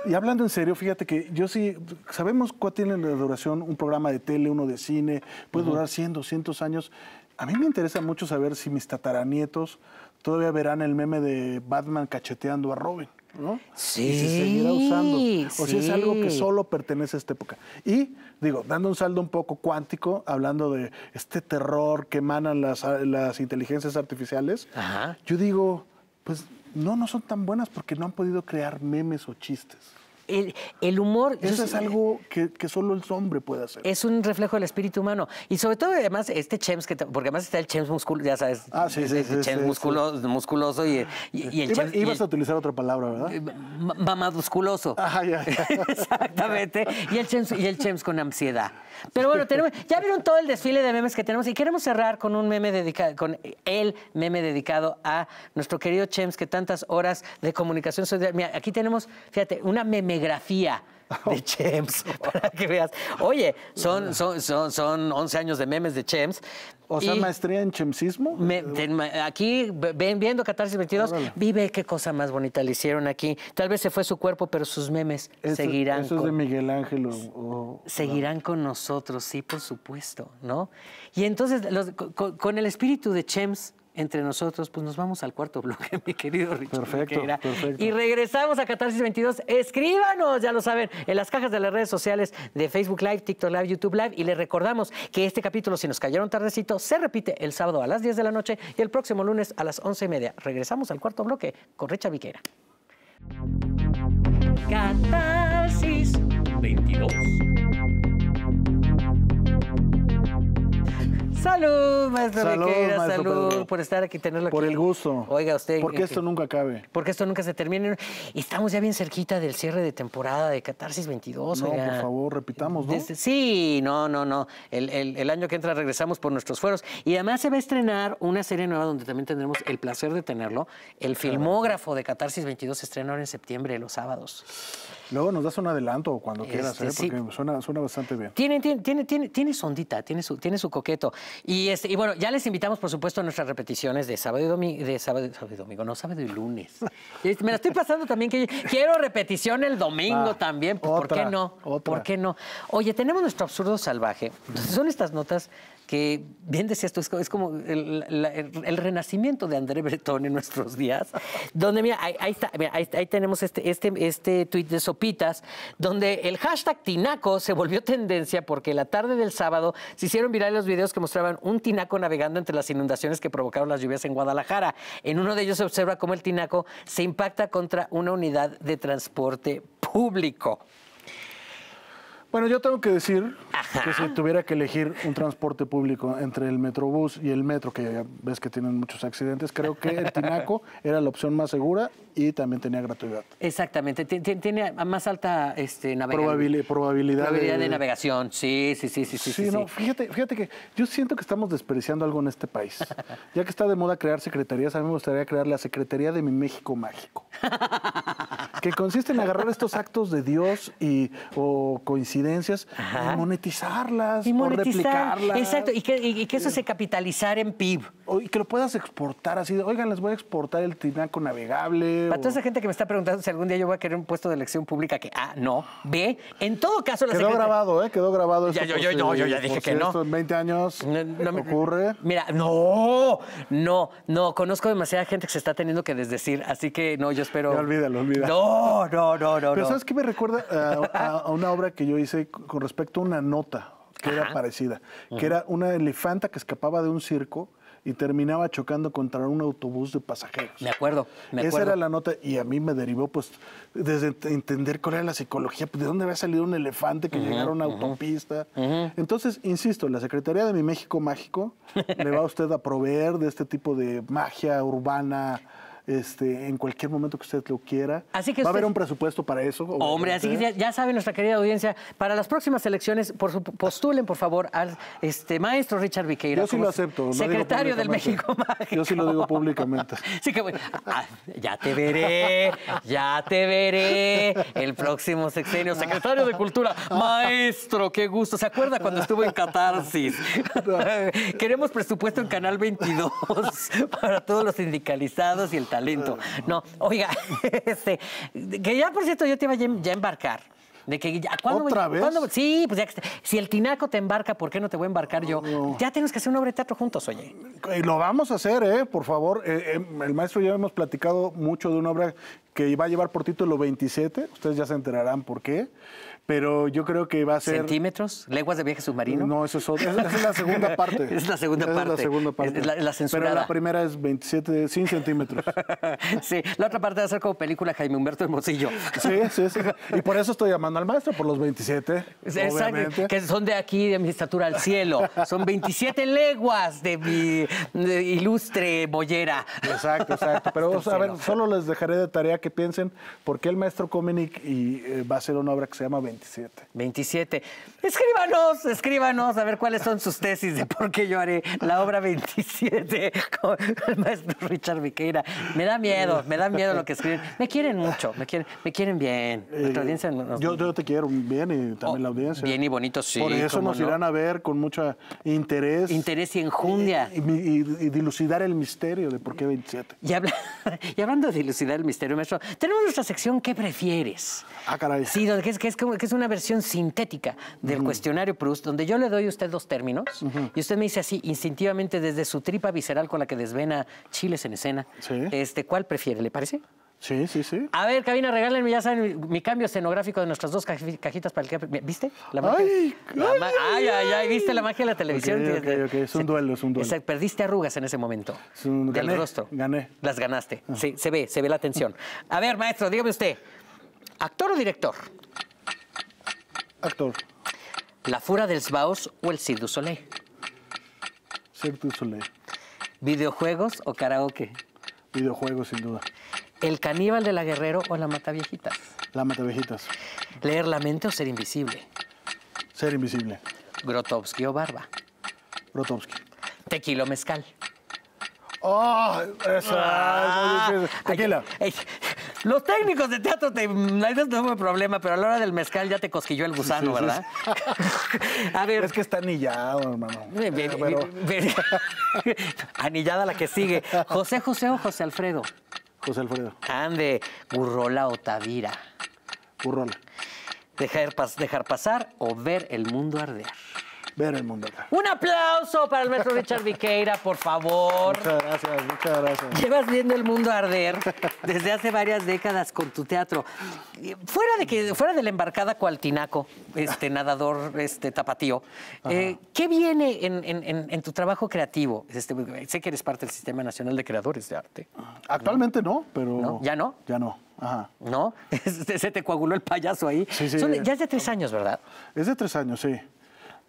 Speaker 2: Y hablando en serio, fíjate que yo sí, sabemos cuál tiene la duración un programa de tele, uno de cine, puede durar 100, 200 años. A mí me interesa mucho saber si mis tataranietos todavía verán el meme de Batman cacheteando a Robin. ¿no? Sí. Y se seguirá usando. O si es algo que solo pertenece a esta época. Y, digo, dando un saldo un poco cuántico, hablando de este terror que emanan las, las inteligencias artificiales, yo digo, pues no, no son tan buenas porque no han podido crear
Speaker 1: memes o chistes el, humor... Eso es, algo que, solo el hombre puede hacer. Es un reflejo del espíritu humano. Y sobre todo, además, este Chems, que, porque además está el Chems musculoso, ya sabes, ah, sí, este sí, chems musculoso, musculoso y, el chems, Ibas a utilizar otra palabra, ¿verdad? Eh, Mamadusculoso. Ajá, ya, ya. Exactamente. Y el, chems, y el con ansiedad. Pero bueno, ya vieron todo el desfile de memes que tenemos y queremos cerrar con un meme dedicado, con el meme dedicado a nuestro querido Chems, que tantas horas de comunicación social... Mira, aquí tenemos, fíjate, una meme Grafía de Chems, oh. para que veas. Oye, son, son, son, 11 años de memes de Chems. O sea, maestría en chemsismo. aquí, ven, viendo Catarsis 22, vive qué cosa más bonita le hicieron aquí. Tal vez se fue su cuerpo, pero sus memes seguirán. Eso de Miguel Ángel. seguirán con nosotros, sí, por supuesto, ¿no? Y entonces, con el espíritu de Chems, entre nosotros, pues nos vamos al cuarto bloque, mi querido Richard. Perfecto, Y regresamos a Catarsis 22. Escríbanos, ya lo saben, en las cajas de las redes sociales de Facebook Live, TikTok Live, YouTube Live. Y les recordamos que este capítulo, si nos cayeron tardecito, se repite el sábado a las 10 de la noche y el próximo lunes a las 11 y media. Regresamos al cuarto bloque con Richard Viquera. Catarsis 22. Salud, maestro salud, salud por estar aquí, tenerlo Por el gusto. Oiga, usted. Porque eh, esto nunca acabe. Porque esto nunca se termine. Estamos ya bien cerquita del cierre de temporada de Catarsis 22. No, por favor, repitamos, ¿no? sí, no, no, no. El, el, año que entra regresamos por nuestros fueros. Y además se va a estrenar una serie nueva donde también tendremos el placer de tenerlo. El filmógrafo de Catarsis 22 se estrena en septiembre, los sábados. Luego nos das un adelanto cuando este, quieras, ¿eh? porque suena, bastante bien. Tiene, tiene, tiene, tiene, su tiene su, tiene su coqueto. Y, este, y bueno, ya les invitamos, por supuesto, a nuestras repeticiones de sábado y domingo, de sábado, y domingo, no, sábado y lunes. Este, me la estoy pasando también que quiero repetición el domingo también, pues, ¿por qué no? ¿Por qué no? Oye, tenemos nuestro absurdo salvaje. son estas notas que bien decías tú, es como el, renacimiento de André Bretón en nuestros días, donde mira, ahí, está, ahí, tenemos este, este, este tuit de Sopitas, donde el hashtag Tinaco se volvió tendencia porque la tarde del sábado se hicieron virales los videos que mostraban un tinaco navegando entre las inundaciones que provocaron las lluvias en Guadalajara. En uno de ellos se observa cómo el tinaco se impacta contra una unidad de transporte público.
Speaker 2: Bueno, yo tengo que decir que si tuviera que elegir un transporte público entre el Metrobús y el metro, que ya ves que tienen muchos accidentes, creo que el Tinaco era la opción más segura y también tenía gratuidad.
Speaker 1: Exactamente, tiene más alta este, probabilidad, de... navegación, sí, sí, sí, sí. Sí, Fíjate, fíjate que yo siento que estamos despreciando algo en este país. ya que está
Speaker 2: de moda crear secretarías, a mí me gustaría crear la Secretaría de mi México Mágico. que consiste en agarrar estos actos de Dios y, o coincidencias y
Speaker 1: monetizarlas y o replicarlas. Exacto, y que, eso se capitalizar en PIB. y que lo puedas
Speaker 2: exportar así, oigan, les voy a exportar el tinaco
Speaker 1: navegable. Para toda esa gente que me está preguntando si algún día yo voy a querer un puesto de elección pública, que A, ah, no, B, en todo caso... quedó
Speaker 2: grabado, ¿eh? Quedó grabado. Ya, yo, yo, yo ya dije que no. Esto
Speaker 1: en 20 años no, me, ocurre. Mira, no, no, no, conozco demasiada gente que se está teniendo que desdecir, así que no, yo espero... Ya olvídalo, olvídalo. No, no,
Speaker 3: no, no, no. Pero ¿sabes qué
Speaker 2: me recuerda eh, a, una obra que yo hice con respecto a una nota que era parecida? Que era una elefanta que escapaba de un circo y terminaba chocando contra un autobús de pasajeros.
Speaker 1: Me acuerdo, Esa era
Speaker 2: la nota y a mí me derivó, pues, desde entender cuál era la psicología, pues, de dónde había salido un elefante que llegara a una autopista. Entonces, insisto, la Secretaría de Mi México Mágico le va a usted a proveer de este tipo de magia urbana este, en cualquier momento que usted lo quiera. Así que Va a haber un presupuesto para eso.
Speaker 1: Hombre, así que ya, saben, sabe nuestra querida audiencia, para las próximas elecciones, por postulen, por favor, al este, maestro Richard Viqueira. Yo sí lo acepto. Secretario del México Mágico. Yo sí lo digo públicamente. Así que bueno, ah, ya te veré, ya te veré el próximo sexenio. Secretario de Cultura, maestro, qué gusto. ¿Se acuerda cuando estuvo en Catarsis? Queremos presupuesto en Canal 22 para todos los sindicalizados y el talento talento. Ah, no, oiga, este, que ya por cierto yo te iba em, a embarcar. De que, ¿cuándo, ¿Otra vez? Sí, pues ya que, si el tinaco te embarca, ¿por qué no te voy a embarcar yo? Ya tenemos que hacer una obra de teatro juntos, oye. lo vamos a hacer,
Speaker 2: ¿eh? Por favor. Eh, eh, el maestro ya hemos platicado mucho de una obra que iba a llevar por título 27. Ustedes ya se enterarán por qué pero yo creo que va a ser...
Speaker 1: ¿Centímetros? ¿Leguas de viaje submarino? No, eso es, otra. Esa es la segunda parte. es la segunda parte. Es la segunda parte. la, Pero la primera
Speaker 2: es 27, 100 centímetros.
Speaker 1: sí, la otra parte va a ser como película Jaime Humberto de Mosillo.
Speaker 2: sí, sí, sí. Y por eso estoy llamando al maestro, por los 27, Exacto,
Speaker 1: que son de aquí, de mi estatura al cielo. Son 27 leguas de mi ilustre bollera. Exacto, exacto. Pero este a ver,
Speaker 2: solo les dejaré de tarea que piensen por qué el maestro Comenic y, eh, va a ser una obra que se llama 27 27. 27.
Speaker 1: Escríbanos, escríbanos a ver cuáles son sus tesis de por qué yo haré la obra 27 con el maestro Richard Viqueira. Me da miedo, me da miedo lo que escriben. Me quieren mucho, me quieren, me quieren bien.
Speaker 2: Eh, yo, te quiero bien y también la oh, audiencia.
Speaker 1: Bien y bonito, sí. Por eso nos irán
Speaker 2: a ver con mucho interés. Interés y enjundia. Y, dilucidar el
Speaker 1: misterio de por qué 27. Y, hablando de dilucidar el misterio, maestro, tenemos nuestra sección ¿Qué prefieres? Ah, caray. Sí, que es, que que es una versión sintética del cuestionario Proust, donde yo le doy a usted dos términos y usted me dice así, instintivamente, desde su tripa visceral con la que desvena chiles en escena, este, ¿cuál prefiere? ¿Le parece? Sí, sí, sí. A ver, cabina, regálenme, ya saben, mi, cambio escenográfico de nuestras dos cajitas para el que... ¿Viste? La magia, ay, ay, ay, ay, ¿viste la magia de la televisión? Es un duelo, es un duelo. perdiste arrugas en ese momento. Es un, del rostro. Gané. Las ganaste. Ah. Sí, se ve, se ve la tensión. A ver, maestro, dígame usted, ¿actor o director? Actor. La Fura del Sbaos o el Cirque du Soleil. Cirque du Soleil. ¿Videojuegos o karaoke? Videojuegos, sin duda. ¿El caníbal de la Guerrero o la Mata Viejitas? La Mata Viejitas. ¿Leer la mente o ser invisible? Ser invisible. ¿Grotowski o Barba? Grotowski. ¿Tequilo mezcal? ¡Oh! ¡Eso! ah, tequila. Los técnicos de teatro te, no hay problema, pero a la hora del mezcal ya te cosquilló el gusano, ¿verdad? a
Speaker 2: ver. Es que está anillado, hermano.
Speaker 1: Anillada la que sigue. José José o José Alfredo. José Alfredo. Ande, Burrola o Tavira. Burrola. Dejar, dejar pasar o ver el mundo arder ver el mundo Un aplauso para el maestro Richard Viqueira, por favor. Muchas gracias,
Speaker 3: muchas gracias.
Speaker 1: Llevas viendo el mundo arder desde hace varias décadas con tu teatro. Fuera de que fuera de la embarcada Cualtinaco, este nadador este tapatío, eh, ¿qué viene en, tu trabajo creativo? Este, sé que eres parte del Sistema Nacional de Creadores de Arte. Actualmente no, pero... ¿Ya no? Ya no. ¿No? Se te coaguló el payaso ahí. ya
Speaker 2: es de tres años, ¿verdad? Es de tres años, sí.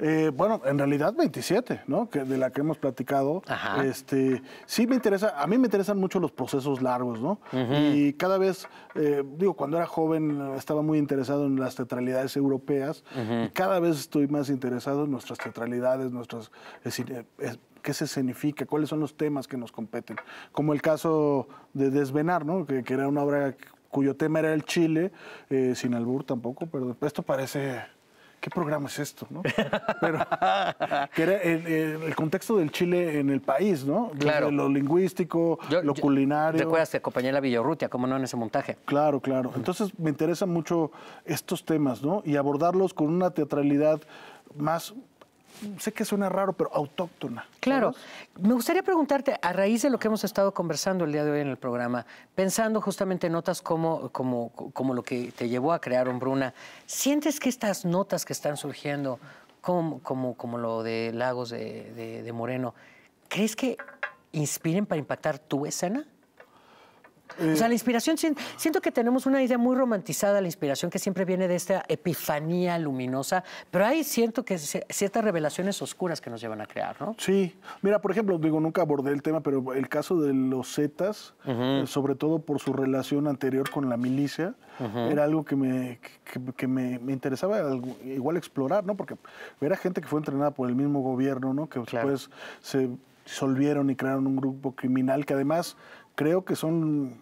Speaker 2: Eh, bueno, en realidad 27, ¿no? Que de la que hemos platicado. Este, sí me interesa, a mí me interesan mucho los procesos largos, ¿no? Y cada vez, eh, digo, cuando era joven eh, estaba muy interesado en las tetralidades europeas cada vez estoy más interesado en nuestras tetralidades, nuestras es qué se significa, cuáles son los temas que nos competen. Como el caso de Desvenar, ¿no? que, era una obra cuyo tema era el Chile, eh, sin albur tampoco, pero esto parece ¿qué programa es esto? ¿no? Pero que el, contexto del Chile en el país, ¿no? lo lingüístico, lo culinario. ¿Te acuerdas que acompañé a la Villarrutia, cómo no, en ese montaje? Claro, claro. Entonces me interesan mucho estos temas, ¿no? Y abordarlos con una teatralidad más
Speaker 1: sé que suena raro, pero autóctona. Claro. Me gustaría preguntarte, a raíz de lo que hemos estado conversando el día de hoy en el programa, pensando justamente en notas como, como, como lo que te llevó a crear Hombruna, ¿sientes que estas notas que están surgiendo, como, como, como lo de Lagos de Moreno, ¿crees que inspiren para impactar tu escena? Eh. O sea, la inspiración, siento que tenemos una idea muy romantizada la inspiración que siempre viene de esta epifanía luminosa, pero hay siento que ciertas revelaciones oscuras que nos llevan a crear, ¿no?
Speaker 2: Sí. Mira, por ejemplo, digo, nunca abordé el tema, pero el caso de los Zetas, eh, sobre todo por su relación anterior con la milicia, era algo que me, me, interesaba igual explorar, ¿no? Porque era gente que fue entrenada por el mismo gobierno, ¿no? Que después se disolvieron y crearon un grupo criminal que además creo que son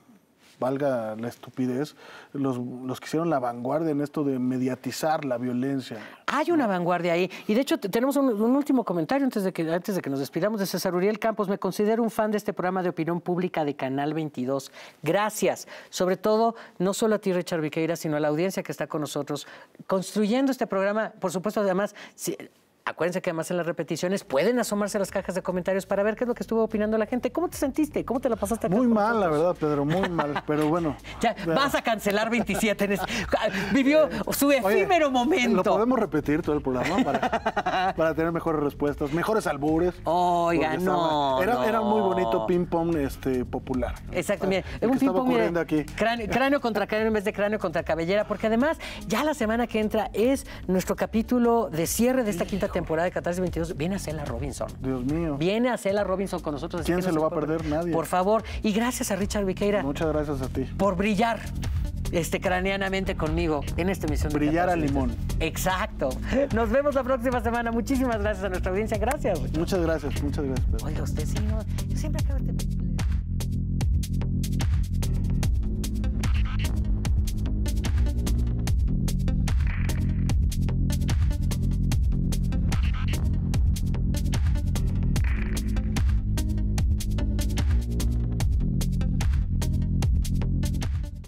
Speaker 2: valga la estupidez, los, que hicieron la vanguardia en esto de mediatizar la violencia.
Speaker 1: Hay una vanguardia ahí. Y de hecho tenemos un, último comentario antes de, que, antes de que nos despidamos de César Uriel Campos. Me considero un fan de este programa de opinión pública de Canal 22. Gracias. Sobre todo, no solo a ti, Richard Viqueira, sino a la audiencia que está con nosotros construyendo este programa. Por supuesto, además... Acuérdense que además en las repeticiones pueden asomarse las cajas de comentarios para ver qué es lo que estuvo opinando la gente. ¿Cómo te sentiste? ¿Cómo te la pasaste Muy mal, la verdad, Pedro, muy mal. Pero bueno. ya, vas a cancelar 27. Ah, vivió eh, su efímero momento. Lo podemos
Speaker 2: repetir todo el programa para, tener mejores respuestas, mejores albures. Oiga, no, era, un muy bonito ping-pong este, popular.
Speaker 1: Exactamente. Es un ping-pong. Cráneo, cráneo contra cráneo en vez de cráneo contra cabellera, porque además ya la semana que entra es nuestro capítulo de cierre de esta quinta temporada temporada de Catarsis 22 viene a Cela Robinson. Dios mío. Viene a Cela Robinson con nosotros. ¿Quién se lo va a perder? Nadie. Por favor. Y gracias a Richard Viqueira. Muchas gracias a ti. Por brillar este, craneanamente conmigo en esta emisión. Brillar al limón. Exacto. Nos vemos la próxima semana. Muchísimas gracias a nuestra audiencia. Gracias. Muchas gracias, muchas gracias. Pedro. Oiga, usted sí, siempre acabo de...